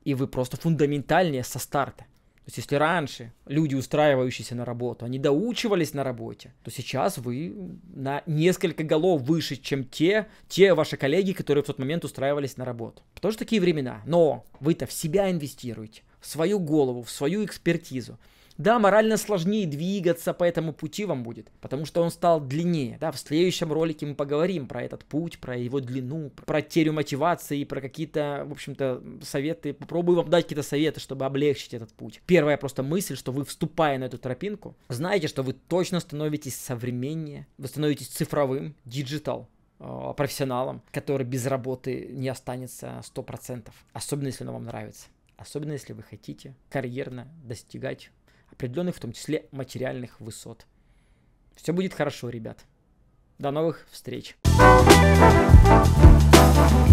И вы просто фундаментальнее со старта. То есть если раньше люди, устраивающиеся на работу, они доучивались на работе, то сейчас вы на несколько голов выше, чем те, те ваши коллеги, которые в тот момент устраивались на работу. Тоже такие времена. Но вы-то в себя инвестируете, в свою голову, в свою экспертизу. Да, морально сложнее двигаться по этому пути вам будет, потому что он стал длиннее. Да, в следующем ролике мы поговорим про этот путь, про его длину, про терю мотивации, про какие-то, в общем-то, советы. Попробую вам дать какие-то советы, чтобы облегчить этот путь. Первая просто мысль, что вы, вступая на эту тропинку, знаете, что вы точно становитесь современнее, вы становитесь цифровым, диджитал э, профессионалом, который без работы не останется 100%, особенно если оно вам нравится особенно если вы хотите карьерно достигать определенных, в том числе материальных высот. Все будет хорошо, ребят. До новых встреч. thank you